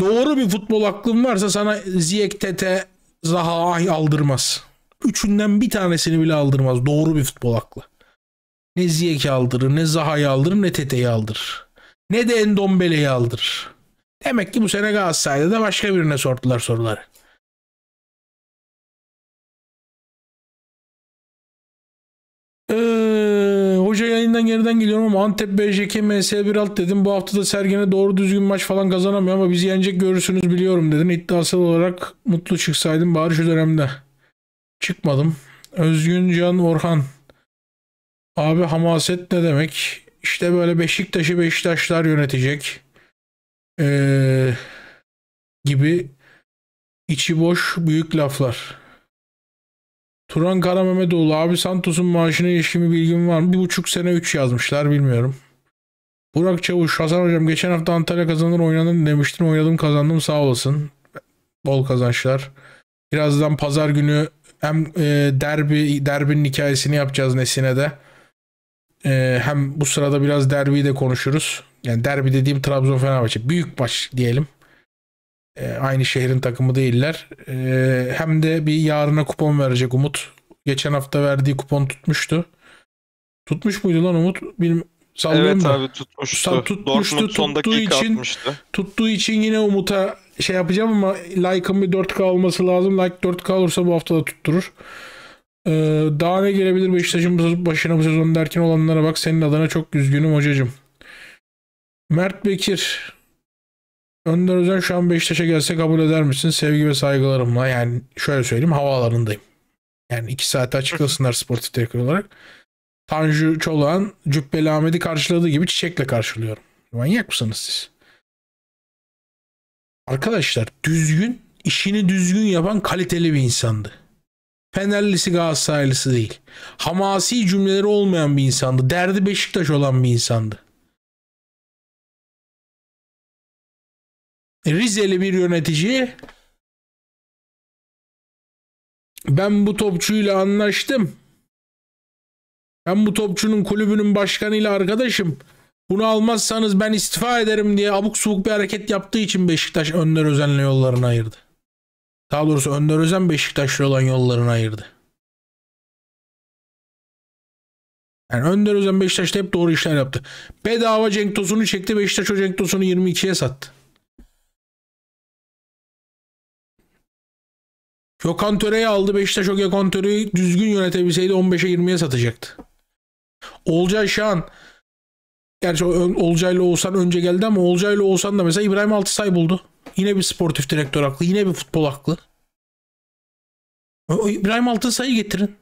Doğru bir futbol aklın varsa sana Ziyek Tete Zaha Ay aldırmaz. Üçünden bir tanesini bile aldırmaz. Doğru bir futbol aklı. Ne Ziyek'i aldırır, ne Zaha'yı aldırır, ne Tete'yi aldırır. Ne de Endombele'yi aldırır. Demek ki bu sene Galatasaray'da da başka birine sordular soruları. yayından geriden geliyorum ama Antep BJK MS1 alt dedim. Bu hafta da Sergen'e doğru düzgün maç falan kazanamıyor ama bizi yenecek görürsünüz biliyorum dedin. İddiasal olarak mutlu çıksaydım bari şu dönemde. Çıkmadım. Özgün Can Orhan. Abi hamaset ne demek? İşte böyle Beşiktaş'ı Beşiktaşlar yönetecek. Ee, gibi içi boş büyük laflar. Turan Kara Mehmetoğlu abi Santos'un maaşına ilişkin bir bilgim var mı? Bir buçuk sene üç yazmışlar bilmiyorum. Burak Çavuş, Hasan Hocam geçen hafta Antalya kazanır oynadın demiştin. Oynadım kazandım sağ olasın. Bol kazançlar. Birazdan pazar günü hem e, derbi derbinin hikayesini yapacağız Nesine de. E, hem bu sırada biraz derbiyi de konuşuruz. Yani derbi dediğim Trabzon Fenerbahçe. Büyük baş diyelim. E, aynı şehrin takımı değiller. E, hem de bir yarına kupon verecek Umut. Geçen hafta verdiği kupon tutmuştu. Tutmuş muydu lan Umut? Bilmiyorum. Sallıyorum evet da. abi tutmuştu. Sa- tutmuştu son tuttuğu için atmıştı. tuttuğu için yine Umut'a şey yapacağım ama like'ın bir 4K olması lazım. Like 4K olursa bu hafta da tutturur. Ee, daha ne gelebilir Beşiktaş'ın başına bu sezon derken olanlara bak senin adına çok üzgünüm hocacım. Mert Bekir Önder Özel şu an Beşiktaş'a gelse kabul eder misin? Sevgi ve saygılarımla yani şöyle söyleyeyim havaalanındayım. Yani iki saate açıklasınlar sportif direktör olarak. Tanju Çolak'ın Cübbeli Ahmet'i karşıladığı gibi çiçekle karşılıyorum. Manyak mısınız siz? Arkadaşlar düzgün, işini düzgün yapan kaliteli bir insandı. Fenerlisi Galatasaraylısı değil. Hamasi cümleleri olmayan bir insandı. Derdi Beşiktaş olan bir insandı. Rizeli bir yönetici ben bu topçuyla anlaştım. Ben bu topçunun kulübünün başkanıyla arkadaşım. Bunu almazsanız ben istifa ederim diye abuk subuk bir hareket yaptığı için Beşiktaş Önder Özen'le yollarını ayırdı. Daha doğrusu Önder Özen Beşiktaş'la olan yollarını ayırdı. Yani Önder Özen Beşiktaş'ta hep doğru işler yaptı. Bedava Cenk Tosun'u çekti. Beşiktaş o Cenk Tosun'u 22'ye sattı. Gökhan Töre'yi aldı. Beşiktaş o Gökhan Töre'yi düzgün yönetebilseydi 15'e 20'ye satacaktı. Olcay Şahan Gerçi Olcay'la Oğuzhan önce geldi ama Olcay'la Oğuzhan da mesela İbrahim Altısay buldu. Yine bir sportif direktör haklı. Yine bir futbol haklı. İbrahim Altısay'ı getirin.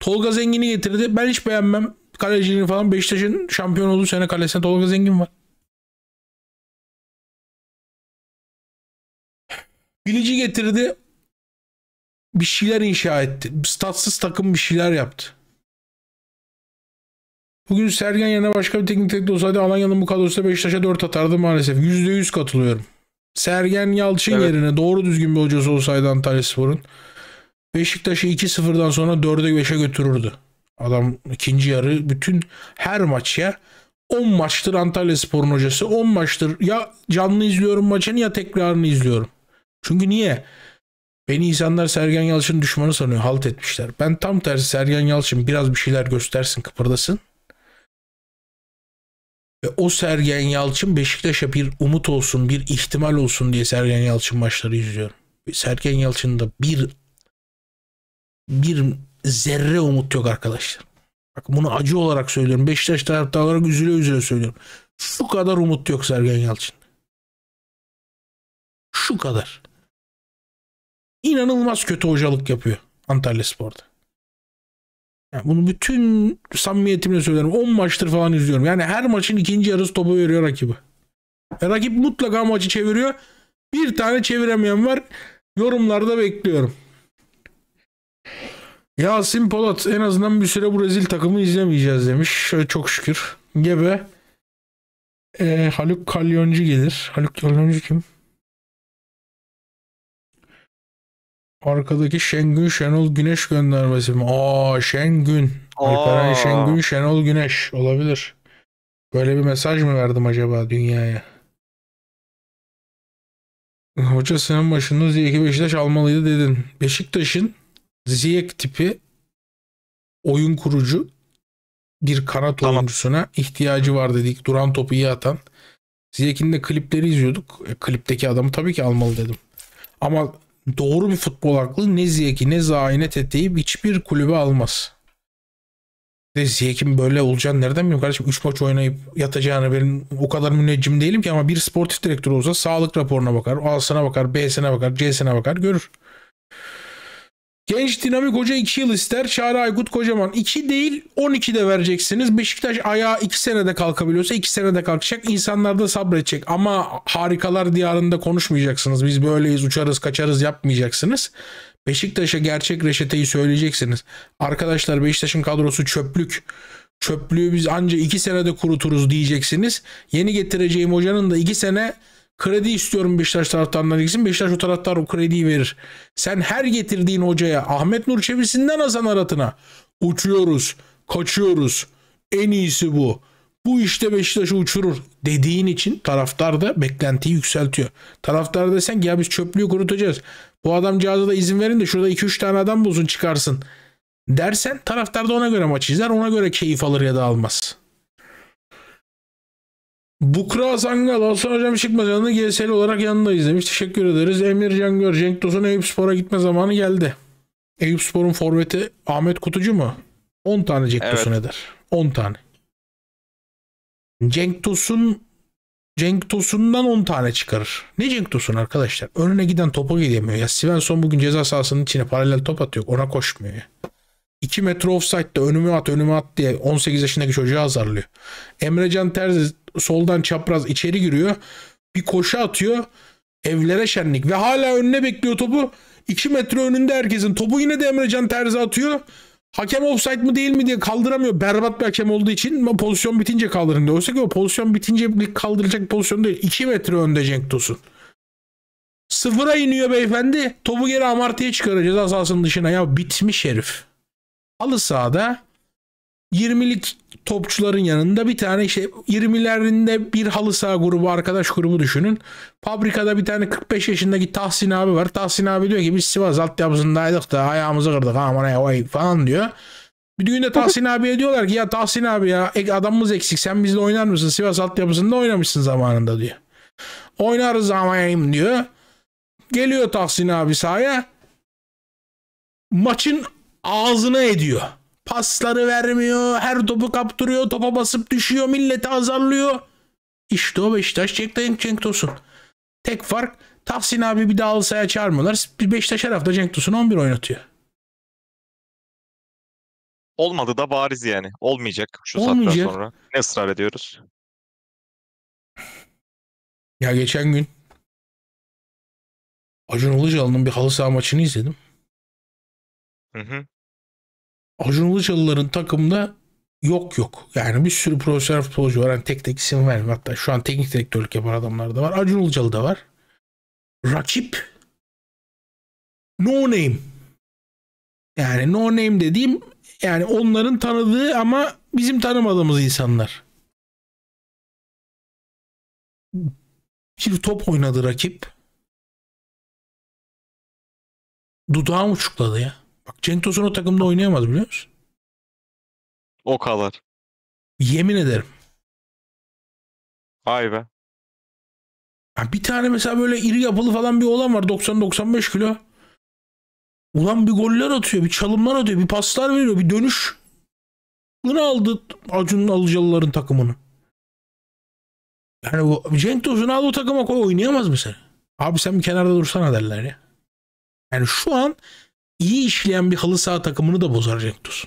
Tolga Zengin'i getirdi. Ben hiç beğenmem. Kaleciliğini falan. Beşiktaş'ın şampiyon olduğu sene kalesinde Tolga Zengin var. Bilici getirdi. Bir şeyler inşa etti. Statsız takım bir şeyler yaptı. Bugün Sergen yerine başka bir teknik direktör olsaydı Alanya'nın bu kadrosuyla Beşiktaş'a 4 atardı maalesef. %100 katılıyorum. Sergen Yalçın evet. yerine doğru düzgün bir hocası olsaydı Antalya Spor'un Beşiktaş'ı 2-0'dan sonra 4'e 5'e götürürdü. Adam ikinci yarı bütün her maç ya 10 maçtır Antalya Spor'un hocası 10 maçtır ya canlı izliyorum maçını ya tekrarını izliyorum. Çünkü niye? Beni insanlar Sergen Yalçın düşmanı sanıyor. Halt etmişler. Ben tam tersi Sergen Yalçın biraz bir şeyler göstersin kıpırdasın. Ve o Sergen Yalçın Beşiktaş'a bir umut olsun, bir ihtimal olsun diye Sergen Yalçın maçları izliyorum. Sergen Yalçın'da bir bir zerre umut yok arkadaşlar. Bak bunu acı olarak söylüyorum. Beşiktaş taraftarı olarak üzüle üzüle söylüyorum. Şu kadar umut yok Sergen Yalçın. Şu kadar inanılmaz kötü hocalık yapıyor Antalya Spor'da. Yani bunu bütün samimiyetimle söylüyorum. 10 maçtır falan izliyorum. Yani her maçın ikinci yarısı topu veriyor rakibi. E, rakip mutlaka maçı çeviriyor. Bir tane çeviremeyen var. Yorumlarda bekliyorum. Yasin Polat en azından bir süre bu rezil takımı izlemeyeceğiz demiş. Şöyle çok şükür. Gebe. E, Haluk Kalyoncu gelir. Haluk Kalyoncu kim? Arkadaki Şengün Şenol Güneş göndermesi mi? Aa Şengün. Aa. Alperen Şengün Şenol Güneş olabilir. Böyle bir mesaj mı verdim acaba dünyaya? Hoca senin başında Ziyek'i Beşiktaş almalıydı dedin. Beşiktaş'ın Ziyek tipi oyun kurucu bir kanat tamam. oyuncusuna ihtiyacı var dedik. Duran topu iyi atan. Ziyek'in de klipleri izliyorduk. E, klipteki adamı tabii ki almalı dedim. Ama doğru bir futbol aklı ne Ziyek'i ne Zahin'e tetleyip hiçbir kulübe almaz. De Ziyek'in böyle olacağını nereden biliyorum kardeşim? 3 maç oynayıp yatacağını ben o kadar müneccim değilim ki ama bir sportif direktör olsa sağlık raporuna bakar, A'sına bakar, B'sine bakar, C'sine bakar görür. Genç dinamik hoca 2 yıl ister. Çağrı Aykut Kocaman 2 değil 12 de vereceksiniz. Beşiktaş ayağa 2 senede kalkabiliyorsa 2 senede kalkacak. İnsanlar da sabredecek. Ama harikalar diyarında konuşmayacaksınız. Biz böyleyiz uçarız kaçarız yapmayacaksınız. Beşiktaş'a gerçek reçeteyi söyleyeceksiniz. Arkadaşlar Beşiktaş'ın kadrosu çöplük. Çöplüğü biz anca 2 senede kuruturuz diyeceksiniz. Yeni getireceğim hocanın da 2 sene Kredi istiyorum Beşiktaş taraftarından diyeceksin. Beşiktaş o taraftar o krediyi verir. Sen her getirdiğin hocaya Ahmet Nur Çevisi'nden Hasan Arat'ına uçuyoruz, kaçıyoruz. En iyisi bu. Bu işte Beşiktaş'ı uçurur dediğin için taraftar da beklentiyi yükseltiyor. Taraftar da sen ya biz çöplüğü kurutacağız. Bu adamcağıza da izin verin de şurada 2-3 tane adam bulsun çıkarsın dersen taraftar da ona göre maç izler ona göre keyif alır ya da almaz. Bukra Sangal, Olsun Hocam çıkmaz yanında GSL olarak yanındayız demiş. Teşekkür ederiz. Emir Cangör, Cenk Tosun Eyüp Spor'a gitme zamanı geldi. Eyüp Spor'un forveti Ahmet Kutucu mu? 10 tane Cenk evet. Tosun eder. 10 tane. Cenk Tosun Cenk Tosun'dan 10 tane çıkarır. Ne Cenk Tosun arkadaşlar? Önüne giden topa gidemiyor. Ya Svensson bugün ceza sahasının içine paralel top atıyor. Ona koşmuyor ya. 2 metre offside'da önüme at önüme at diye 18 yaşındaki çocuğu azarlıyor. Emrecan Terzi soldan çapraz içeri giriyor. Bir koşu atıyor. Evlere şenlik ve hala önüne bekliyor topu. 2 metre önünde herkesin. Topu yine de Emrecan Terzi atıyor. Hakem offside mı değil mi diye kaldıramıyor. Berbat bir hakem olduğu için pozisyon bitince kaldırın diyor. Oysa ki o pozisyon bitince kaldıracak pozisyon değil. 2 metre önde Cenk Tosun. Sıfıra iniyor beyefendi. Topu geri amartıya çıkaracağız asasının dışına. Ya bitmiş herif. Halı sahada 20'lik topçuların yanında bir tane şey 20'lerinde bir halı saha grubu arkadaş grubu düşünün. Fabrikada bir tane 45 yaşındaki Tahsin abi var. Tahsin abi diyor ki biz Sivas altyapısındaydık da ayağımızı kırdık aman vay falan diyor. Bir düğünde Tahsin abiye diyorlar ki ya Tahsin abi ya e, adamımız eksik sen bizle oynar mısın? Sivas altyapısında oynamışsın zamanında diyor. Oynarız amayayım diyor. Geliyor Tahsin abi sahaya. Maçın ağzına ediyor. Pasları vermiyor. Her topu kaptırıyor. Topa basıp düşüyor. Milleti azarlıyor. İşte o Beşiktaş Cenk, Cenk Tosun. Tek fark Tahsin abi bir daha alsaya çağırmıyorlar. Beşiktaş her hafta Cenk Tosun 11 oynatıyor. Olmadı da bariz yani. Olmayacak şu Olmayacak. saatten sonra. Ne ısrar ediyoruz? Ya geçen gün Acun Ilıcalı'nın bir halı saha maçını izledim. Hı hı. Acun Ilıcalıların takımda yok yok. Yani bir sürü profesyonel futbolcu var. Yani tek tek isim vermiyorum. Hatta şu an teknik direktörlük yapan adamlar da var. Acun Ilıcalı da var. Rakip no name. Yani no name dediğim yani onların tanıdığı ama bizim tanımadığımız insanlar. Bir top oynadı rakip. Dudağım uçukladı ya. Bak Tosun o takımda oynayamaz biliyor musun? O kadar. Yemin ederim. Vay be. Yani bir tane mesela böyle iri yapılı falan bir olan var 90-95 kilo. Ulan bir goller atıyor, bir çalımlar atıyor, bir paslar veriyor, bir dönüş. Bunu aldı Acun Alıcalıların takımını. Yani bu Cenk Tosun'u al o takıma koy oynayamaz mesela. Abi sen bir kenarda dursana derler ya. Yani şu an iyi işleyen bir halı saha takımını da bozar Cenktus.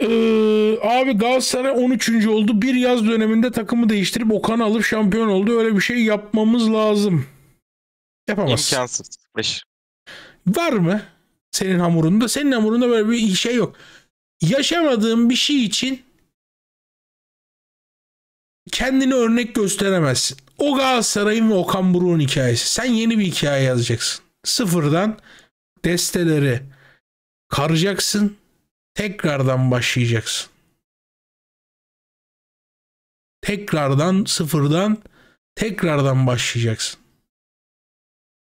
Ee, abi Galatasaray 13. oldu. Bir yaz döneminde takımı değiştirip Okan alıp şampiyon oldu. Öyle bir şey yapmamız lazım. Yapamazsın. İmkansız. Beş. Var mı? Senin hamurunda. Senin hamurunda böyle bir şey yok. Yaşamadığın bir şey için kendini örnek gösteremezsin. O Galatasaray'ın ve Okan Buruk'un hikayesi. Sen yeni bir hikaye yazacaksın. Sıfırdan desteleri karacaksın. Tekrardan başlayacaksın. Tekrardan sıfırdan tekrardan başlayacaksın.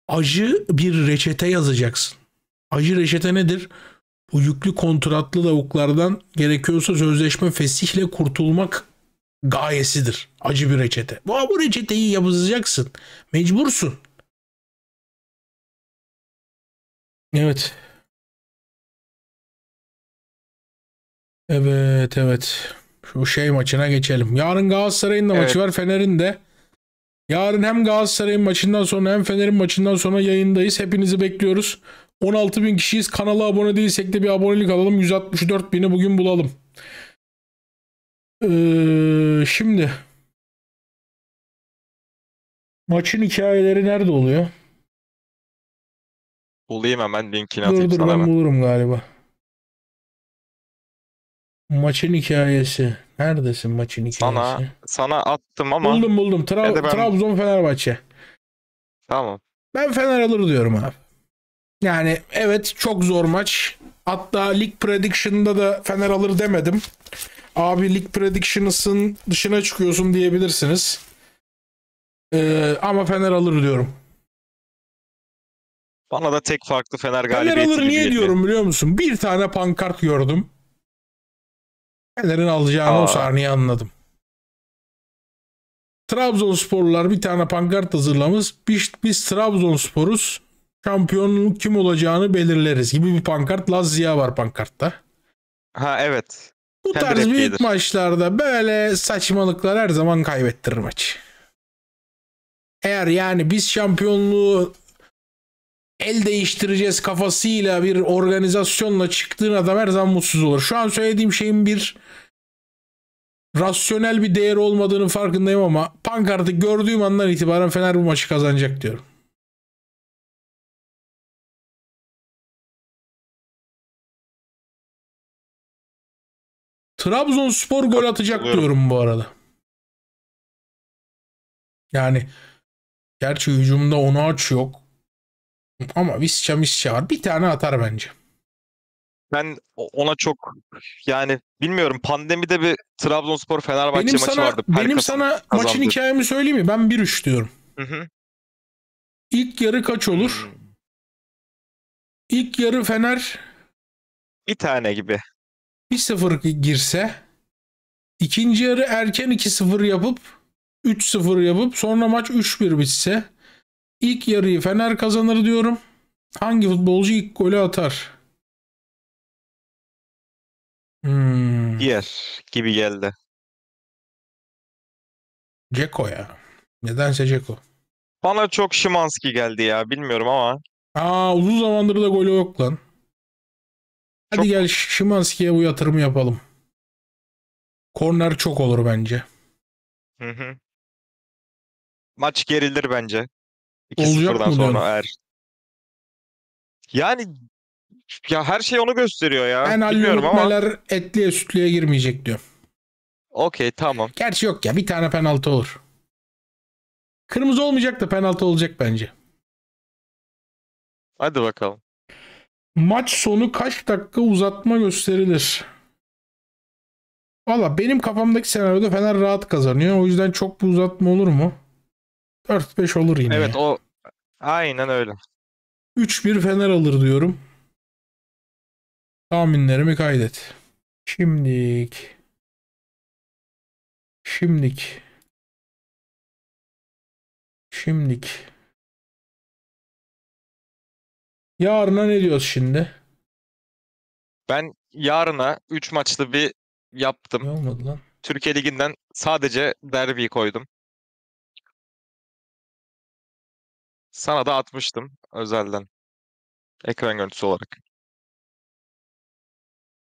Acı bir reçete yazacaksın. Acı reçete nedir? Bu yüklü kontratlı lavuklardan gerekiyorsa sözleşme fesihle kurtulmak gayesidir. Acı bir reçete. Bu, bu reçeteyi yapacaksın. Mecbursun. Evet. Evet evet. Şu şey maçına geçelim. Yarın Galatasaray'ın da evet. maçı var. Fener'in de. Yarın hem Galatasaray'ın maçından sonra hem Fener'in maçından sonra yayındayız. Hepinizi bekliyoruz. 16 bin kişiyiz. Kanala abone değilsek de bir abonelik alalım. 164 bini bugün bulalım. Ee, şimdi maçın hikayeleri nerede oluyor? Bulayım hemen linkini dur, atayım dur, ben hemen. bulurum galiba. Maçın hikayesi. Neredesin maçın hikayesi? Sana sana attım ama. Buldum buldum. Tra ben... Trabzon Fenerbahçe. Tamam. Ben Fener alır diyorum abi. Yani evet çok zor maç. Hatta lig prediction'da da Fener alır demedim. Abi League Predictions'ın dışına çıkıyorsun diyebilirsiniz. Ee, ama Fener alır diyorum. Bana da tek farklı Fener galibiyeti Fener alır niye diyorum biliyor musun? Bir tane pankart gördüm. Fener'in alacağını Aa. o saniye anladım. Trabzonsporlular bir tane pankart hazırlamış. Biz, biz Trabzonspor'uz. Şampiyonun kim olacağını belirleriz gibi bir pankart. Laz Ziya var pankartta. Ha evet. Bu Kendi tarz büyük iyidir. maçlarda böyle saçmalıklar her zaman kaybettirir maç. Eğer yani biz şampiyonluğu el değiştireceğiz kafasıyla bir organizasyonla çıktığın adam her zaman mutsuz olur. Şu an söylediğim şeyin bir rasyonel bir değer olmadığını farkındayım ama pankartı gördüğüm andan itibaren Fener bu maçı kazanacak diyorum. Trabzonspor gol atacak diyorum bu arada. Yani gerçi hücumda onu aç yok. Ama Visca Misca var. Bir tane atar bence. Ben ona çok yani bilmiyorum pandemide bir Trabzonspor Fenerbahçe benim maçı sana, vardı. Perkas'ın benim sana kazandı. maçın hikayemi söyleyeyim mi? Ben 1-3 diyorum. Hı hı. İlk yarı kaç olur? Hı. Hmm. İlk yarı Fener bir tane gibi. 1-0 girse ikinci yarı erken 2-0 yapıp 3-0 yapıp sonra maç 3-1 bitse ilk yarıyı Fener kazanır diyorum. Hangi futbolcu ilk golü atar? Hmm. Diğer gibi geldi. Ceko ya. Nedense Ceko. Bana çok Şimanski geldi ya bilmiyorum ama. Aa uzun zamandır da golü yok lan. Hadi çok... gel Şimanski'ye bu yatırımı yapalım. Korner çok olur bence. Hı hı. Maç gerilir bence. 2-0'dan sonra eğer. Yani ya her şey onu gösteriyor ya. Ben Bilmiyorum ama. etliye sütlüye girmeyecek diyor. Okey tamam. Gerçi yok ya bir tane penaltı olur. Kırmızı olmayacak da penaltı olacak bence. Hadi bakalım. Maç sonu kaç dakika uzatma gösterilir? Valla benim kafamdaki senaryoda Fener rahat kazanıyor. O yüzden çok bu uzatma olur mu? 4-5 olur yine. Evet o aynen öyle. 3-1 Fener alır diyorum. Tahminlerimi kaydet. Şimdik. Şimdik. Şimdik. Yarına ne diyoruz şimdi? Ben yarına 3 maçlı bir yaptım. Ne olmadı lan? Türkiye Ligi'nden sadece derbi koydum. Sana da atmıştım özelden. Ekran görüntüsü olarak.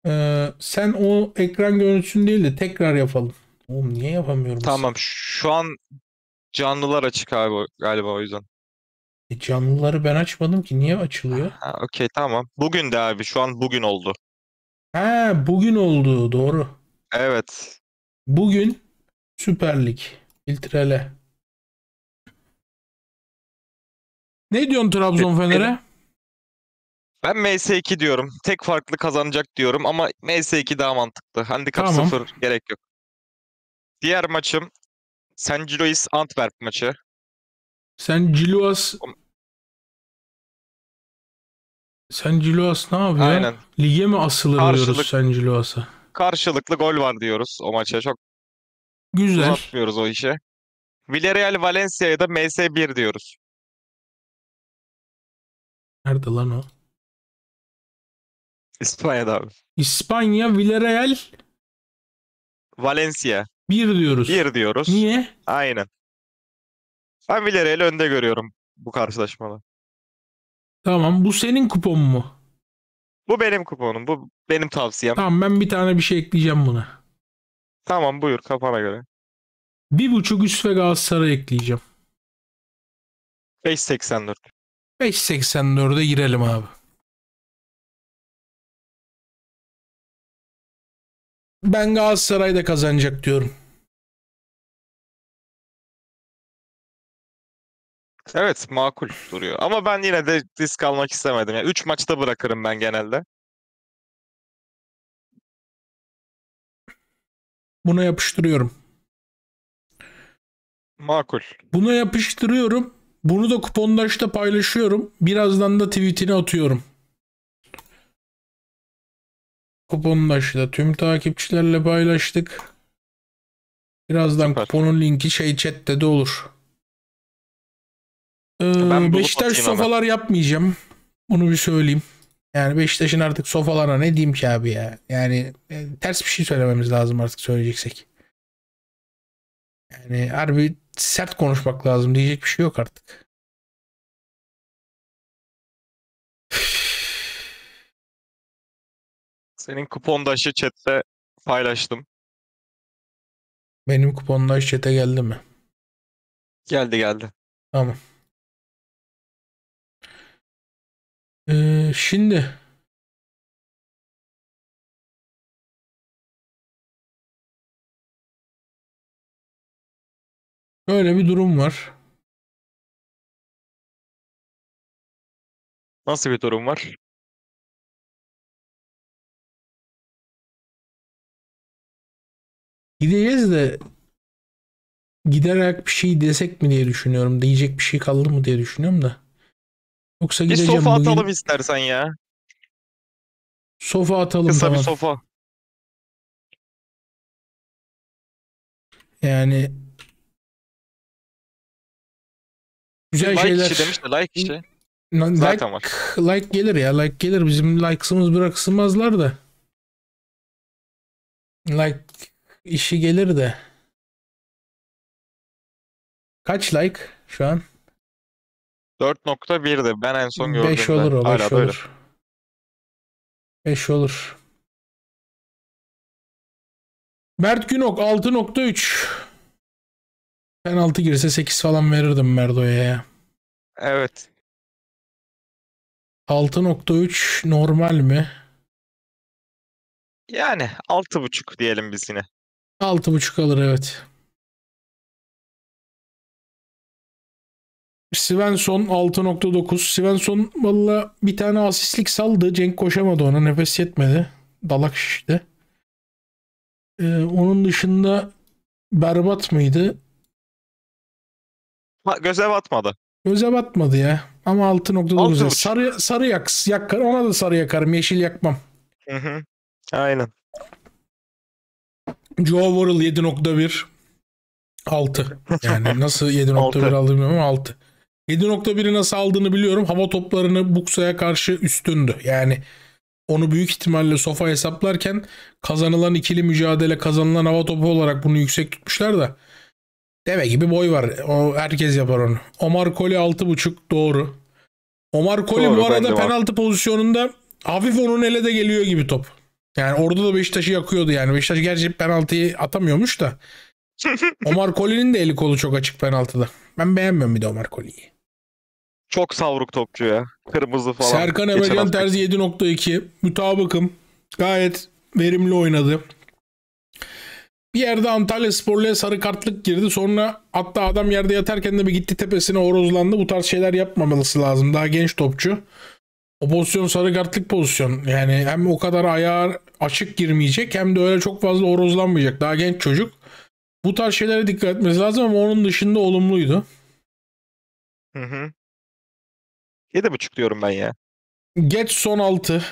Ee, sen o ekran görüntüsünü değil de tekrar yapalım. Oğlum niye yapamıyorum? Tamam şu an canlılar açık abi galiba o yüzden. E canlıları ben açmadım ki. Niye açılıyor? Ha, okey tamam. Bugün de abi. Şu an bugün oldu. Ha bugün oldu. Doğru. Evet. Bugün Süper Lig. Filtrele. Ne diyorsun Trabzon Fener'e? Ben MS2 diyorum. Tek farklı kazanacak diyorum ama MS2 daha mantıklı. Handikap Tamam. 0 gerek yok. Diğer maçım St. Antwerp maçı. Sen Ciluas sen Ciluas ne yapıyor? Aynen. Lige mi asılır Karşılık... diyoruz sen Ciluas'a? Karşılıklı gol var diyoruz o maça. Çok Güzel. uzatmıyoruz o işe. Villarreal Valencia'ya da MS1 diyoruz. Nerede lan o? İspanya'da abi. İspanya, Villarreal, Valencia. 1 diyoruz. 1 diyoruz. Niye? Aynen. Ben Villarreal'i önde görüyorum bu karşılaşmada. Tamam bu senin kupon mu? Bu benim kuponum. Bu benim tavsiyem. Tamam ben bir tane bir şey ekleyeceğim buna. Tamam buyur kafana göre. Bir buçuk üst ve Galatasaray ekleyeceğim. 5.84. 5.84'e girelim abi. Ben Galatasaray'da kazanacak diyorum. Evet makul duruyor. Ama ben yine de risk almak istemedim. Yani 3 maçta bırakırım ben genelde. Buna yapıştırıyorum. Makul. Buna yapıştırıyorum. Bunu da kupondaşta paylaşıyorum. Birazdan da tweetini atıyorum. Kupondaşta tüm takipçilerle paylaştık. Birazdan Süper. kuponun linki şey chatte de olur. Ee, ben Beşiktaş sofalar hemen. yapmayacağım. bunu bir söyleyeyim. Yani Beşiktaş'ın artık sofalara ne diyeyim ki abi ya. Yani e, ters bir şey söylememiz lazım artık söyleyeceksek. Yani harbi sert konuşmak lazım. Diyecek bir şey yok artık. Senin kupondaşı chatte paylaştım. Benim kupondaş chat'e geldi mi? Geldi geldi. Tamam. Ee, şimdi Böyle bir durum var. Nasıl bir durum var? Gideceğiz de giderek bir şey desek mi diye düşünüyorum. Diyecek bir şey kaldı mı diye düşünüyorum da. Yoksa bir gideceğim sofa bugün. atalım istersen ya. Sofa atalım Kısa tamam. bir sofa. Yani güzel like şeyler. Işi demiş de like işi. Like, var. Like gelir ya. Like gelir. Bizim likes'ımız bıraksınmazlar da. Like işi gelir de. Kaç like şu an? 4.1'di. Ben en son gördüğümde. 5 olur o. 5 olur. 5 olur. Mert Günok 6.3. Ben 6 girse 8 falan verirdim Merdo'ya ya. Evet. 6.3 normal mi? Yani 6.5 diyelim biz yine. 6.5 alır evet. Svensson 6.9. Svensson valla bir tane asistlik saldı. Cenk koşamadı ona. Nefes yetmedi. Dalak şişti. Ee, onun dışında berbat mıydı? Ha, göze batmadı. Göze batmadı ya. Ama 6.9. Sarı, sarı yak, yakar. Ona da sarı yakarım. Yeşil yakmam. Hı hı. Aynen. Joe Worrell 7.1. 6. Yani nasıl 7.1 aldım ama 6. 7.1'i nasıl aldığını biliyorum. Hava toplarını Buksa'ya karşı üstündü. Yani onu büyük ihtimalle sofa hesaplarken kazanılan ikili mücadele kazanılan hava topu olarak bunu yüksek tutmuşlar da deve gibi boy var. O, herkes yapar onu. Omar Koli 6.5 doğru. Omar Koli doğru, bu arada penaltı var. pozisyonunda hafif onun ele de geliyor gibi top. Yani orada da Beşiktaş'ı yakıyordu yani. Beşiktaş gerçi penaltıyı atamıyormuş da. Omar Koli'nin de eli kolu çok açık penaltıda. Ben beğenmiyorum bir de Omar Koli'yi. Çok savruk topçu ya. Kırmızı falan. Serkan Emecan Terzi 7.2. Mütabakım. Gayet verimli oynadı. Bir yerde Antalya Sporlu'ya sarı kartlık girdi. Sonra hatta adam yerde yatarken de bir gitti tepesine orozlandı. Bu tarz şeyler yapmaması lazım. Daha genç topçu. O pozisyon sarı kartlık pozisyon. Yani hem o kadar ayağı açık girmeyecek hem de öyle çok fazla orozlanmayacak. Daha genç çocuk. Bu tarz şeylere dikkat etmesi lazım ama onun dışında olumluydu. Hı hı. Yedi buçuk diyorum ben ya. Geç son altı.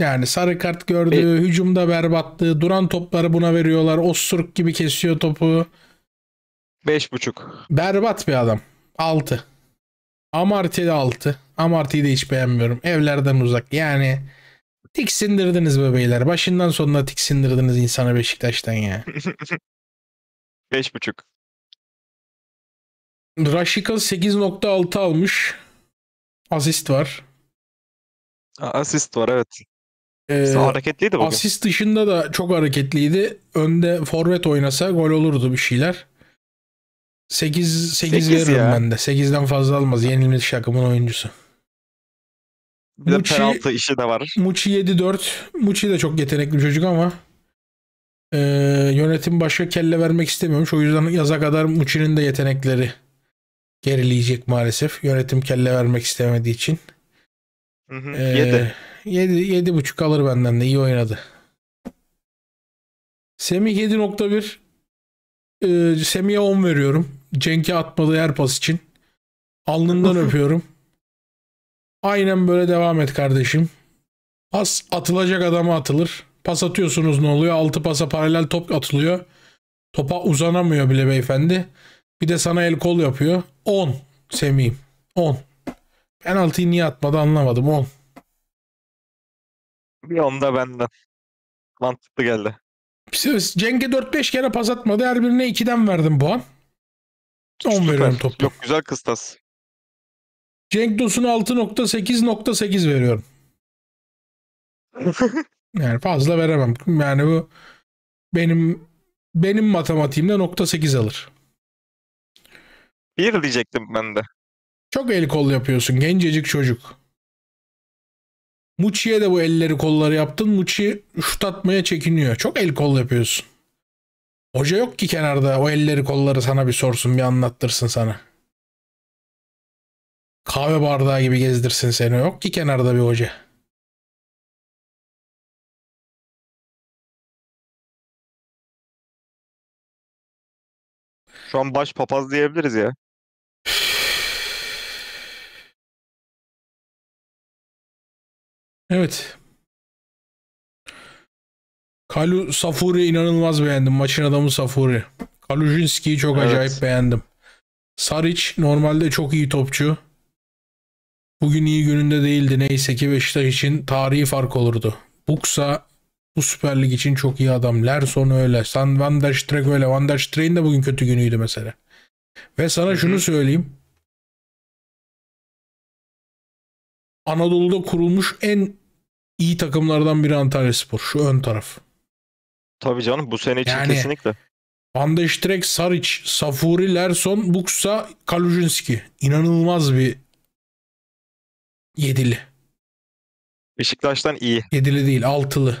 Yani sarı kart gördü, Be- hücumda berbattı, duran topları buna veriyorlar, osuruk gibi kesiyor topu. Beş buçuk. Berbat bir adam. Altı. Amarty de altı. Amarty'yi de hiç beğenmiyorum. Evlerden uzak. Yani tiksindirdiniz be beyler. Başından sonuna tiksindirdiniz insanı Beşiktaş'tan ya. Beş 5.5. Raşikal 8.6 almış. Asist var. Asist var evet. Ee, hareketliydi bugün. Asist dışında da çok hareketliydi. Önde forvet oynasa gol olurdu bir şeyler. 8 8, 8 veririm ya. ben de. 8'den fazla almaz yenilmiş takımın oyuncusu. Bir Muçi, de penaltı işi de var. Muçi 7-4. Muçi de çok yetenekli bir çocuk ama e, yönetim başka kelle vermek istemiyormuş. O yüzden yaza kadar Muçi'nin de yetenekleri gerileyecek maalesef. Yönetim kelle vermek istemediği için. Hı hı, ee, yedi. Yedi, yedi buçuk alır benden de. iyi oynadı. Semih 7.1 ee, Semih'e 10 veriyorum. Cenk'e atmadığı her pas için. Alnından öpüyorum. Aynen böyle devam et kardeşim. Pas atılacak adama atılır. Pas atıyorsunuz ne oluyor? Altı pasa paralel top atılıyor. Topa uzanamıyor bile beyefendi. Bir de sana el kol yapıyor. 10 Semih'im. 10. Penaltıyı niye atmadı anlamadım 10. Bir onda benden. Mantıklı geldi. Cenk'e 4-5 kere pas atmadı. Her birine 2'den verdim puan. 10 veriyorum toplam. Yok güzel kıstas. Cenk Tosun'a 6.8.8 veriyorum. yani fazla veremem. Yani bu benim benim matematiğimde nokta 8 alır. Bir diyecektim ben de. Çok el kol yapıyorsun gencecik çocuk. Muçi'ye de bu elleri kolları yaptın. Muçi şut atmaya çekiniyor. Çok el kol yapıyorsun. Hoca yok ki kenarda o elleri kolları sana bir sorsun bir anlattırsın sana. Kahve bardağı gibi gezdirsin seni. Yok ki kenarda bir hoca. Şu an baş papaz diyebiliriz ya. Evet. Kalu Safuri inanılmaz beğendim. Maçın adamı Safuri. Kalujinski'yi çok evet. acayip beğendim. Saric normalde çok iyi topçu. Bugün iyi gününde değildi neyse ki Beşiktaş için tarihi fark olurdu. Buksa bu Süper Lig için çok iyi adam. Lerson öyle. San Van der Streek öyle. Van der Streek'in de bugün kötü günüydü mesela. Ve sana Hı-hı. şunu söyleyeyim. Anadolu'da kurulmuş en iyi takımlardan biri Antalya Spor. Şu ön taraf. Tabii canım bu sene için yani, kesinlikle. Van de Streek, Saric, Safuri, Lerson, Buksa, Kalujinski. İnanılmaz bir yedili. Beşiktaş'tan iyi. Yedili değil altılı.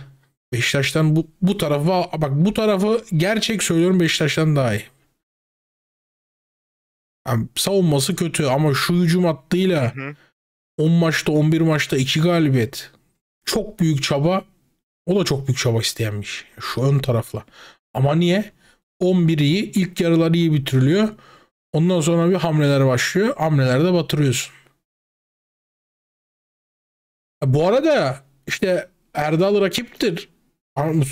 Beşiktaş'tan bu, bu tarafa bak bu tarafı gerçek söylüyorum Beşiktaş'tan daha iyi. Yani savunması kötü ama şu hücum attığıyla, hı hı. 10 maçta 11 maçta 2 galibiyet. Çok büyük çaba. O da çok büyük çaba isteyenmiş. Şu ön tarafla. Ama niye? 11'i ilk yarıları iyi bitiriliyor. Ondan sonra bir hamleler başlıyor. Hamlelerde batırıyorsun. E, bu arada işte Erdal rakiptir.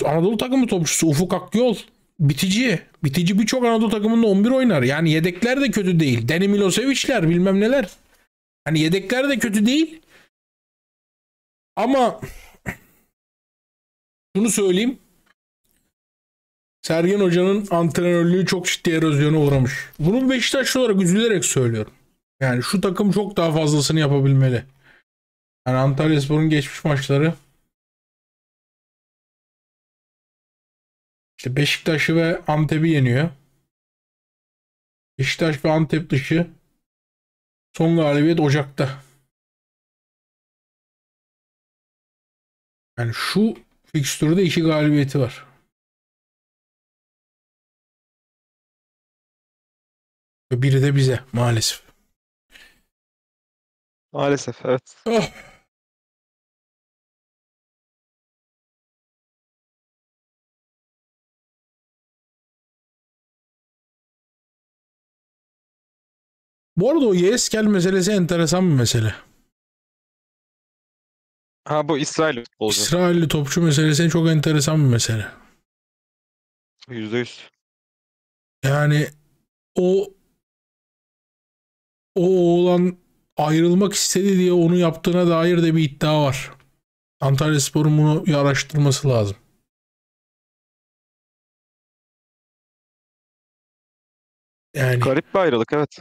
Anadolu takımı topçusu Ufuk Akyol bitici. Bitici birçok Anadolu takımında 11 oynar. Yani yedekler de kötü değil. Deni Milosevic'ler bilmem neler. Hani yedekler de kötü değil. Ama şunu söyleyeyim. Sergen Hoca'nın antrenörlüğü çok ciddi erozyona uğramış. Bunu Beşiktaşlı olarak üzülerek söylüyorum. Yani şu takım çok daha fazlasını yapabilmeli. Yani Antalya Spor'un geçmiş maçları işte Beşiktaş'ı ve Antep'i yeniyor. Beşiktaş ve Antep dışı son galibiyet Ocak'ta. Yani şu fikstürde iki galibiyeti var. Ve biri de bize maalesef. Maalesef evet. Oh. Bu arada o YSKL meselesi enteresan bir mesele. Ha bu İsrail futbolcu. İsrailli topçu meselesi çok enteresan bir mesele. %100. Yani o o oğlan ayrılmak istedi diye onu yaptığına dair de bir iddia var. Antalya Spor'un bunu bir araştırması lazım. Yani garip bir ayrılık evet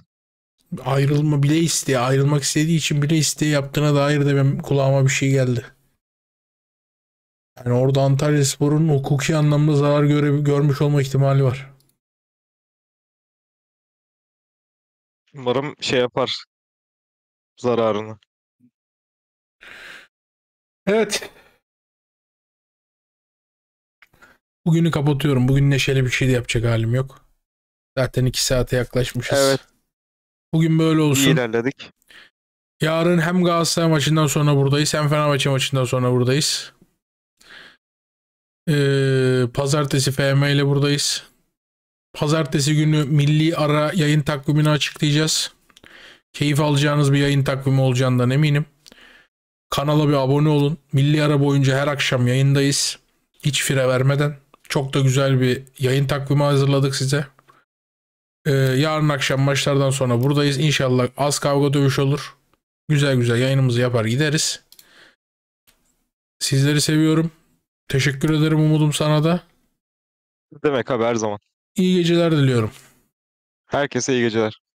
ayrılma bile isteye, ayrılmak istediği için bile isteye yaptığına dair de ben kulağıma bir şey geldi. Yani orada Antalya Spor'un hukuki anlamda zarar göre, görmüş olma ihtimali var. Umarım şey yapar zararını. Evet. Bugünü kapatıyorum. Bugün neşeli bir şey de yapacak halim yok. Zaten iki saate yaklaşmışız. Evet. Bugün böyle olsun. İyi ilerledik. Yarın hem Galatasaray maçından sonra buradayız hem Fenerbahçe maçından sonra buradayız. Ee, pazartesi FM ile buradayız. Pazartesi günü milli ara yayın takvimini açıklayacağız. Keyif alacağınız bir yayın takvimi olacağından eminim. Kanala bir abone olun. Milli ara boyunca her akşam yayındayız. Hiç fire vermeden. Çok da güzel bir yayın takvimi hazırladık size. Ee, yarın akşam maçlardan sonra buradayız. İnşallah az kavga dövüş olur. Güzel güzel yayınımızı yapar gideriz. Sizleri seviyorum. Teşekkür ederim Umudum sana da. Demek abi her zaman. İyi geceler diliyorum. Herkese iyi geceler.